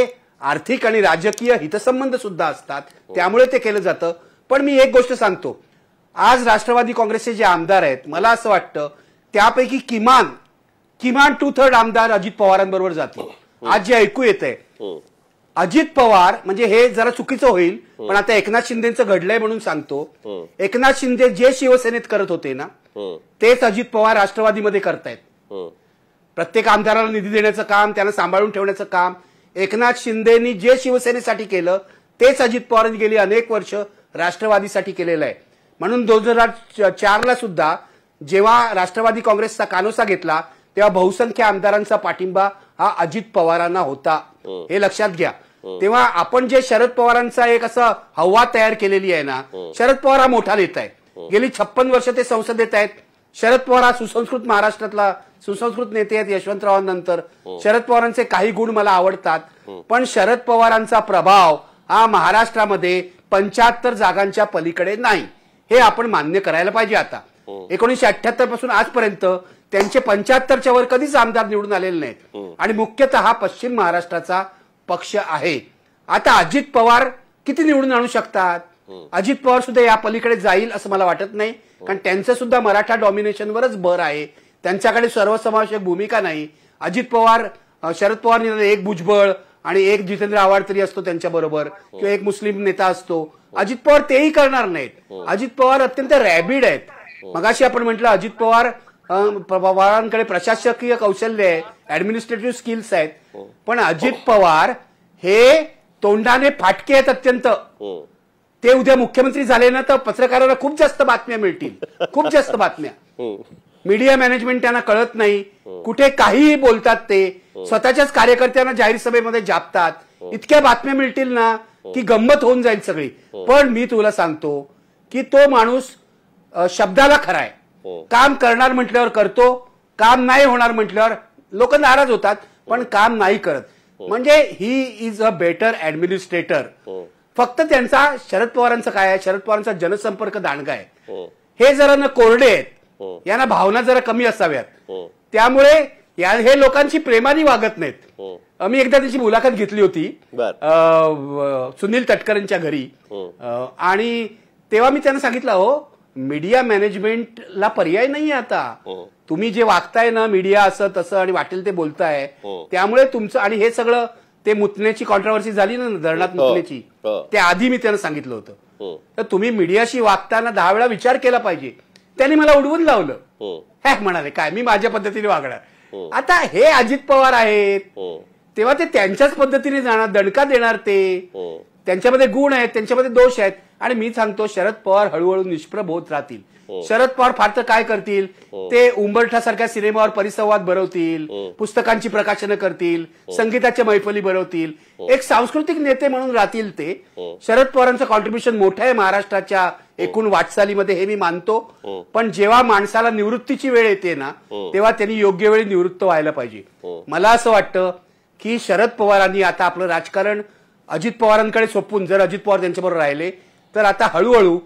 आर्थिक आणि राजकीय हितसंबंध सुद्धा असतात त्यामुळे ते केलं जातं पण मी एक गोष्ट सांगतो आज राष्ट्रवादी काँग्रेसचे जे आमदार आहेत मला असं वाटतं त्यापैकी किमान किमान टू थर्ड आमदार अजित पवारांबरोबर जातील आज जे ऐकू येत आहे अजित पवार म्हणजे हे जरा चुकीचं होईल पण आता एकनाथ शिंदेचं घडलंय म्हणून सांगतो एकनाथ शिंदे जे शिवसेनेत करत होते ना तेच अजित पवार राष्ट्रवादीमध्ये करतायत प्रत्येक आमदाराला निधी देण्याचं काम त्यांना सांभाळून ठेवण्याचं काम एकनाथ शिंदेनी जे शिवसेनेसाठी केलं तेच अजित पवारांनी गेली अनेक वर्ष राष्ट्रवादीसाठी केलेलं आहे म्हणून दोन हजार चारला सुद्धा जेव्हा राष्ट्रवादी काँग्रेसचा कानोसा घेतला तेव्हा बहुसंख्य आमदारांचा पाठिंबा हा अजित पवारांना होता हे लक्षात घ्या तेव्हा आपण जे शरद पवारांचा एक असं हवा तयार केलेली आहे ना शरद पवार हा मोठा नेता आहे गेली छप्पन वर्ष ते संसदेत आहेत शरद पवार हा सुसंस्कृत महाराष्ट्रातला सुसंस्कृत नेते आहेत यशवंतरावांनंतर हो. शरद पवारांचे काही गुण मला आवडतात हो. पण शरद पवारांचा प्रभाव हा महाराष्ट्रामध्ये पंच्याहत्तर जागांच्या पलीकडे नाही हे आपण मान्य करायला पाहिजे आता हो. एकोणीसशे अठ्याहत्तर पासून आजपर्यंत त्यांचे पंच्याहत्तरच्या वर कधीच आमदार निवडून आलेले नाहीत आणि मुख्यतः हा पश्चिम महाराष्ट्राचा पक्ष आहे आता अजित पवार किती निवडून आणू शकतात अजित पवार सुद्धा या पलीकडे जाईल असं मला वाटत नाही कारण त्यांचं सुद्धा मराठा डॉमिनेशनवरच भर आहे त्यांच्याकडे सर्वसमावेशक भूमिका नाही अजित पवार शरद पवार एक भुजबळ आणि एक जितेंद्र आव्हाड तरी असतो त्यांच्याबरोबर हो. किंवा एक मुस्लिम नेता असतो अजित पवार तेही करणार नाहीत हो. अजित पवार अत्यंत रॅबिड आहेत हो. मगाशी आपण म्हटलं अजित पवार पवारांकडे प्रशासकीय कौशल्य आहे ऍडमिनिस्ट्रेटिव्ह स्किल्स आहेत पण अजित पवार हे तोंडाने फाटके आहेत अत्यंत ते उद्या मुख्यमंत्री झाले ना तर पत्रकारांना खूप जास्त बातम्या मिळतील खूप जास्त बातम्या मीडिया मॅनेजमेंट त्यांना कळत नाही कुठे काहीही बोलतात ते स्वतःच्याच कार्यकर्त्यांना जाहीर सभेमध्ये जापतात इतक्या बातम्या मिळतील ना की गंमत होऊन जाईल सगळी पण मी तुला सांगतो की तो माणूस शब्दाला खरा आहे काम करणार म्हटल्यावर करतो काम नाही होणार म्हटल्यावर लोक नाराज होतात पण काम नाही करत म्हणजे he is a better administrator फक्त त्यांचा शरद पवारांचं काय आहे शरद पवारांचा जनसंपर्क दांडगा आहे हे जरा ना कोरडे आहेत हो. यांना भावना जरा कमी असाव्यात हो. त्यामुळे या हे लोकांची प्रेमाने वागत नाहीत हो. मी एकदा त्याची मुलाखत घेतली होती सुनील तटकरेंच्या घरी आणि तेव्हा मी त्यांना सांगितलं हो मीडिया मॅनेजमेंटला पर्याय नाही आता तुम्ही जे वागताय ना मीडिया असं तसं आणि वाटेल ते बोलताय त्यामुळे तुमचं आणि हे सगळं ते मुतण्याची कॉन्ट्रावर्सी झाली ना धरणात मुतण्याची ते आधी मी त्यांना सांगितलं होतं तर तुम्ही मीडियाशी वागताना दहा वेळा विचार केला पाहिजे त्याने मला उडवून लावलं हो. हॅक म्हणाले काय मी माझ्या पद्धतीने वागणार हो. आता हे अजित पवार आहेत हो. तेव्हा ते त्यांच्याच पद्धतीने जाणार दणका देणार ते त्यांच्यामध्ये गुण आहेत त्यांच्यामध्ये दोष आहेत आणि मी सांगतो शरद पवार हळूहळू निष्प्रभ होत राहतील हो. शरद पवार फार तर काय करतील हो. ते उंबरठासारख्या सिनेमावर परिसंवाद भरवतील हो. पुस्तकांची प्रकाशनं करतील संगीताच्या मैफली भरवतील एक सांस्कृतिक नेते म्हणून राहतील ते शरद पवारांचं कॉन्ट्रीब्युशन मोठं आहे महाराष्ट्राच्या एकूण वाटचालीमध्ये हे मी मानतो पण जेव्हा माणसाला निवृत्तीची वेळ येते ना तेव्हा त्यांनी योग्य वेळी निवृत्त व्हायला पाहिजे मला असं वाटतं की शरद पवारांनी आता आपलं राजकारण अजित पवारांकडे सोपून जर अजित पवार त्यांच्याबरोबर राहिले तर आता हळूहळू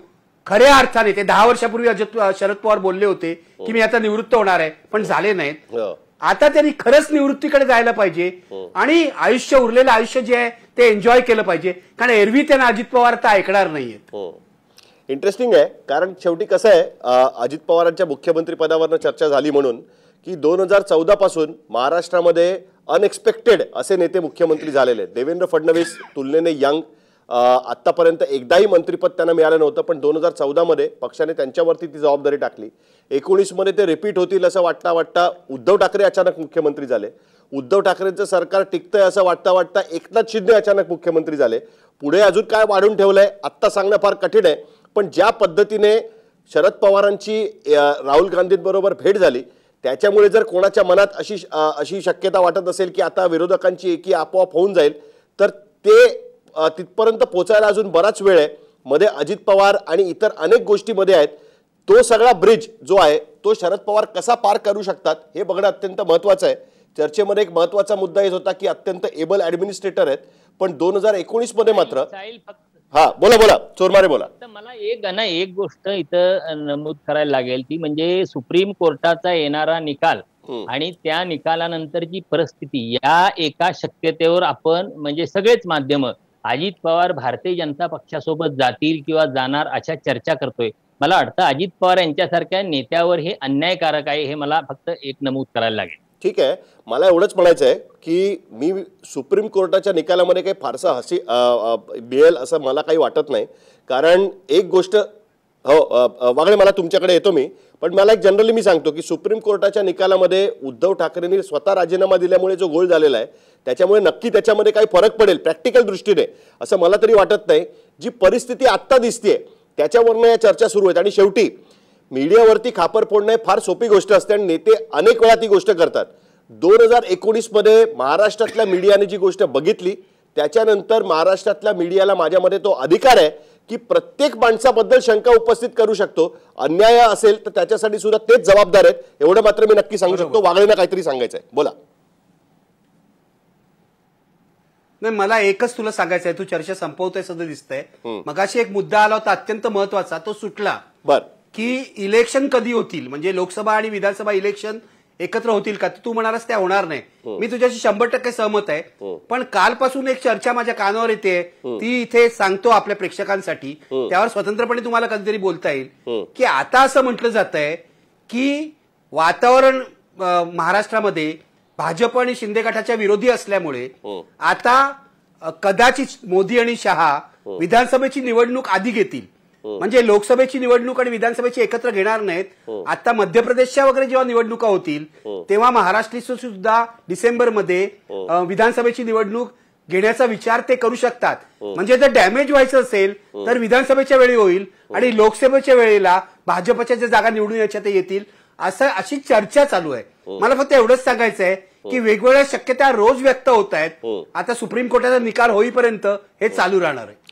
खऱ्या अर्थाने ते दहा वर्षापूर्वी अजित शरद पवार बोलले होते की मी आता निवृत्त होणार आहे पण झाले नाहीत हो. आता त्यांनी खरंच निवृत्तीकडे जायला पाहिजे हो. आणि आयुष्य उरलेलं आयुष्य जे आहे ते एन्जॉय केलं पाहिजे कारण एरवी त्यांना अजित पवार आता ऐकणार नाहीयेत इंटरेस्टिंग हो. आहे कारण शेवटी कसं आहे अजित पवारांच्या मुख्यमंत्री पदावर चर्चा झाली म्हणून की दोन हजार चौदा पासून महाराष्ट्रामध्ये अनएक्सपेक्टेड असे नेते मुख्यमंत्री झालेले देवेंद्र फडणवीस तुलनेने यंग आत्तापर्यंत एकदाही मंत्रिपद त्यांना मिळालं नव्हतं पण दोन हजार चौदामध्ये पक्षाने त्यांच्यावरती ती जबाबदारी टाकली एकोणीसमध्ये ते रिपीट होतील असं वाटता वाटता उद्धव ठाकरे अचानक मुख्यमंत्री झाले उद्धव ठाकरेंचं सरकार टिकतंय असं वाटता वाटता एकनाथ शिंदे अचानक मुख्यमंत्री झाले पुढे अजून काय वाढून ठेवलं आहे आत्ता सांगणं फार कठीण आहे पण ज्या पद्धतीने शरद पवारांची राहुल गांधींबरोबर भेट झाली त्याच्यामुळे जर कोणाच्या मनात अशी अशी शक्यता वाटत असेल की आता विरोधकांची एकी आपोआप होऊन जाईल तर ते तिथपर्यंत पोचायला अजून बराच वेळ आहे मध्ये अजित पवार आणि इतर अनेक गोष्टी मध्ये आहेत तो सगळा ब्रिज जो आहे तो शरद पवार कसा पार करू शकतात हे बघणं अत्यंत महत्वाचं आहे चर्चेमध्ये एक महत्त्वाचा मुद्दा येत होता की अत्यंत एबल ऍडमिनिस्ट्रेटर आहेत पण दोन हजार मध्ये मात्र हा बोला बोला चोरमारे बोला मला एक ना एक गोष्ट इथं नमूद करायला लागेल ती म्हणजे सुप्रीम कोर्टाचा येणारा निकाल आणि त्या निकालानंतरची परिस्थिती या एका शक्यतेवर आपण म्हणजे सगळेच माध्यम अजित पवार भारतीय जनता पक्षासोबत जातील किंवा जाणार अशा चर्चा करतोय मला वाटतं अजित पवार यांच्यासारख्या नेत्यावर हे अन्यायकारक आहे हे मला फक्त एक नमूद करायला लागेल ठीक आहे मला एवढंच म्हणायचं आहे की मी सुप्रीम कोर्टाच्या निकालामध्ये काही फारसा हसी मिळेल असं मला काही वाटत नाही कारण एक गोष्ट हो वागळे मला तुमच्याकडे येतो मी पण मला एक जनरली मी सांगतो की सुप्रीम कोर्टाच्या निकालामध्ये उद्धव ठाकरेंनी स्वतः राजीनामा दिल्यामुळे जो गोळ झालेला आहे त्याच्यामुळे नक्की त्याच्यामध्ये काही फरक पडेल प्रॅक्टिकल दृष्टीने असं मला तरी वाटत नाही जी परिस्थिती आत्ता दिसते त्याच्यावरनं या चर्चा सुरू आहेत आणि शेवटी मीडियावरती खापर फोडणं फार सोपी गोष्ट असते आणि नेते अनेक वेळा ती गोष्ट करतात दोन हजार एकोणीसमध्ये महाराष्ट्रातल्या मीडियाने जी गोष्ट बघितली त्याच्यानंतर महाराष्ट्रातल्या मीडियाला माझ्यामध्ये तो अधिकार आहे की प्रत्येक माणसाबद्दल शंका उपस्थित करू शकतो अन्याय असेल तर त्याच्यासाठी सुद्धा तेच जबाबदार आहेत एवढं मात्र मी नक्की सांगू शकतो वागळेना काहीतरी सांगायचंय बोला नाही मला एकच तुला सांगायचं आहे तू चर्चा संपवतोय असं दिसतंय मग अशी एक मुद्दा आला होता अत्यंत महत्वाचा तो सुटला बर की इलेक्शन कधी होतील म्हणजे लोकसभा आणि विधानसभा इलेक्शन एकत्र होतील का तू म्हणालास त्या होणार नाही हो. मी तुझ्याशी शंभर टक्के सहमत आहे हो. पण कालपासून एक चर्चा माझ्या कानावर येते हो. ती इथे सांगतो आपल्या प्रेक्षकांसाठी त्यावर स्वतंत्रपणे तुम्हाला कधीतरी बोलता येईल की आता असं म्हटलं जात आहे की वातावरण महाराष्ट्रामध्ये भाजप आणि शिंदे गटाच्या विरोधी असल्यामुळे आता कदाचित मोदी आणि शहा विधानसभेची निवडणूक आधी घेतील हो. म्हणजे लोकसभेची निवडणूक आणि विधानसभेची एकत्र घेणार नाहीत हो. आता मध्य प्रदेशच्या वगैरे जेव्हा निवडणुका होतील हो. तेव्हा महाराष्ट्री सुद्धा डिसेंबरमध्ये विधानसभेची निवडणूक घेण्याचा विचार ते करू शकतात म्हणजे जर डॅमेज व्हायचं असेल तर विधानसभेच्या वेळी होईल आणि लोकसभेच्या वेळेला भाजपच्या ज्या जागा निवडून याच्या ते येतील असं अशी चर्चा चालू आहे मला फक्त एवढंच सांगायचं आहे की वेगवेगळ्या शक्यता रोज व्यक्त होत आहेत आता सुप्रीम कोर्टाचा निकाल होईपर्यंत हे चालू राहणार आहे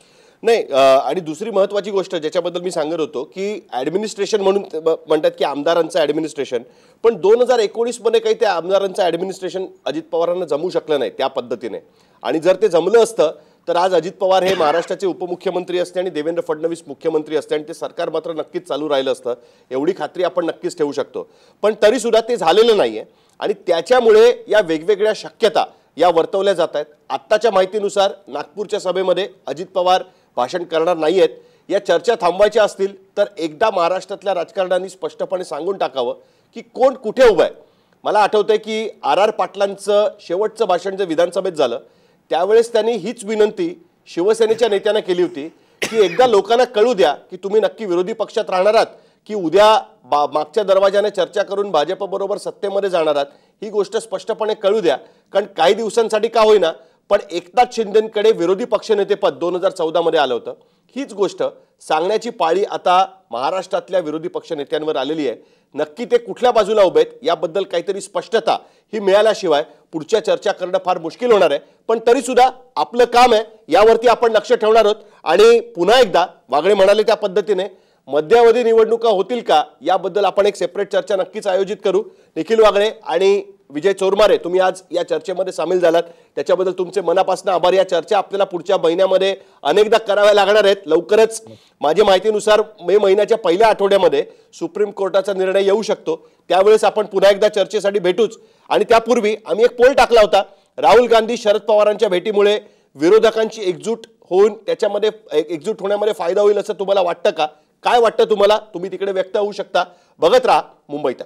नाही आणि दुसरी महत्त्वाची गोष्ट ज्याच्याबद्दल मी सांगत होतो की ॲडमिनिस्ट्रेशन म्हणून म्हणतात की आमदारांचं ॲडमिनिस्ट्रेशन पण दोन हजार एकोणीसमध्ये काही त्या आमदारांचं ॲडमिनिस्ट्रेशन अजित पवारांना जमू शकलं नाही त्या पद्धतीने आणि जर ते जमलं असतं तर आज अजित पवार हे महाराष्ट्राचे उपमुख्यमंत्री असते आणि देवेंद्र फडणवीस मुख्यमंत्री असते आणि ते सरकार मात्र नक्कीच चालू राहिलं असतं एवढी खात्री आपण नक्कीच ठेवू शकतो पण तरीसुद्धा ते झालेलं नाही आहे आणि त्याच्यामुळे या वेगवेगळ्या शक्यता या वर्तवल्या जात आहेत आत्ताच्या माहितीनुसार नागपूरच्या सभेमध्ये अजित पवार भाषण करणार नाही आहेत या चर्चा थांबवायच्या असतील तर एकदा महाराष्ट्रातल्या राजकारणांनी स्पष्टपणे सांगून टाकावं की कोण कुठे उभं आहे मला आठवतंय की आर आर पाटलांचं शेवटचं भाषण जे विधानसभेत झालं त्यावेळेस त्यांनी हीच विनंती शिवसेनेच्या नेत्यांना केली होती की एकदा लोकांना कळू द्या की तुम्ही नक्की विरोधी पक्षात राहणार आहात की उद्या बा मागच्या दरवाजाने चर्चा करून भाजपबरोबर सत्तेमध्ये जाणार आहात ही गोष्ट स्पष्टपणे कळू द्या कारण काही दिवसांसाठी का होईना पण एकनाथ शिंदेकडे विरोधी पक्षनेतेपद दोन हजार चौदामध्ये आलं होतं हीच गोष्ट सांगण्याची पाळी आता महाराष्ट्रातल्या विरोधी पक्षनेत्यांवर आलेली आहे नक्की ते कुठल्या बाजूला उभे आहेत याबद्दल काहीतरी स्पष्टता ही मिळाल्याशिवाय पुढच्या चर्चा करणं फार मुश्किल होणार आहे पण तरीसुद्धा आपलं काम आहे यावरती आपण लक्ष ठेवणार आहोत आणि पुन्हा एकदा वागळे म्हणाले त्या पद्धतीने मध्यावधी निवडणुका होतील का याबद्दल आपण एक सेपरेट चर्चा नक्कीच आयोजित करू निखिल वागळे आणि विजय चोरमारे तुम्ही आज या चर्चेमध्ये सामील झालात त्याच्याबद्दल तुमचे मनापासून आभार या चर्चा आपल्याला पुढच्या महिन्यामध्ये अनेकदा कराव्या लागणार आहेत लवकरच माझ्या माहितीनुसार मे महिन्याच्या पहिल्या आठवड्यामध्ये सुप्रीम कोर्टाचा निर्णय येऊ शकतो त्यावेळेस आपण पुन्हा एकदा चर्चेसाठी भेटूच आणि त्यापूर्वी आम्ही एक पोल टाकला होता राहुल गांधी शरद पवारांच्या भेटीमुळे विरोधकांची एकजूट होऊन त्याच्यामध्ये एकजूट होण्यामध्ये फायदा होईल असं तुम्हाला वाटतं का काय वाटतं तुम्हाला तुम्ही तिकडे व्यक्त होऊ शकता बघत राहा मुंबईत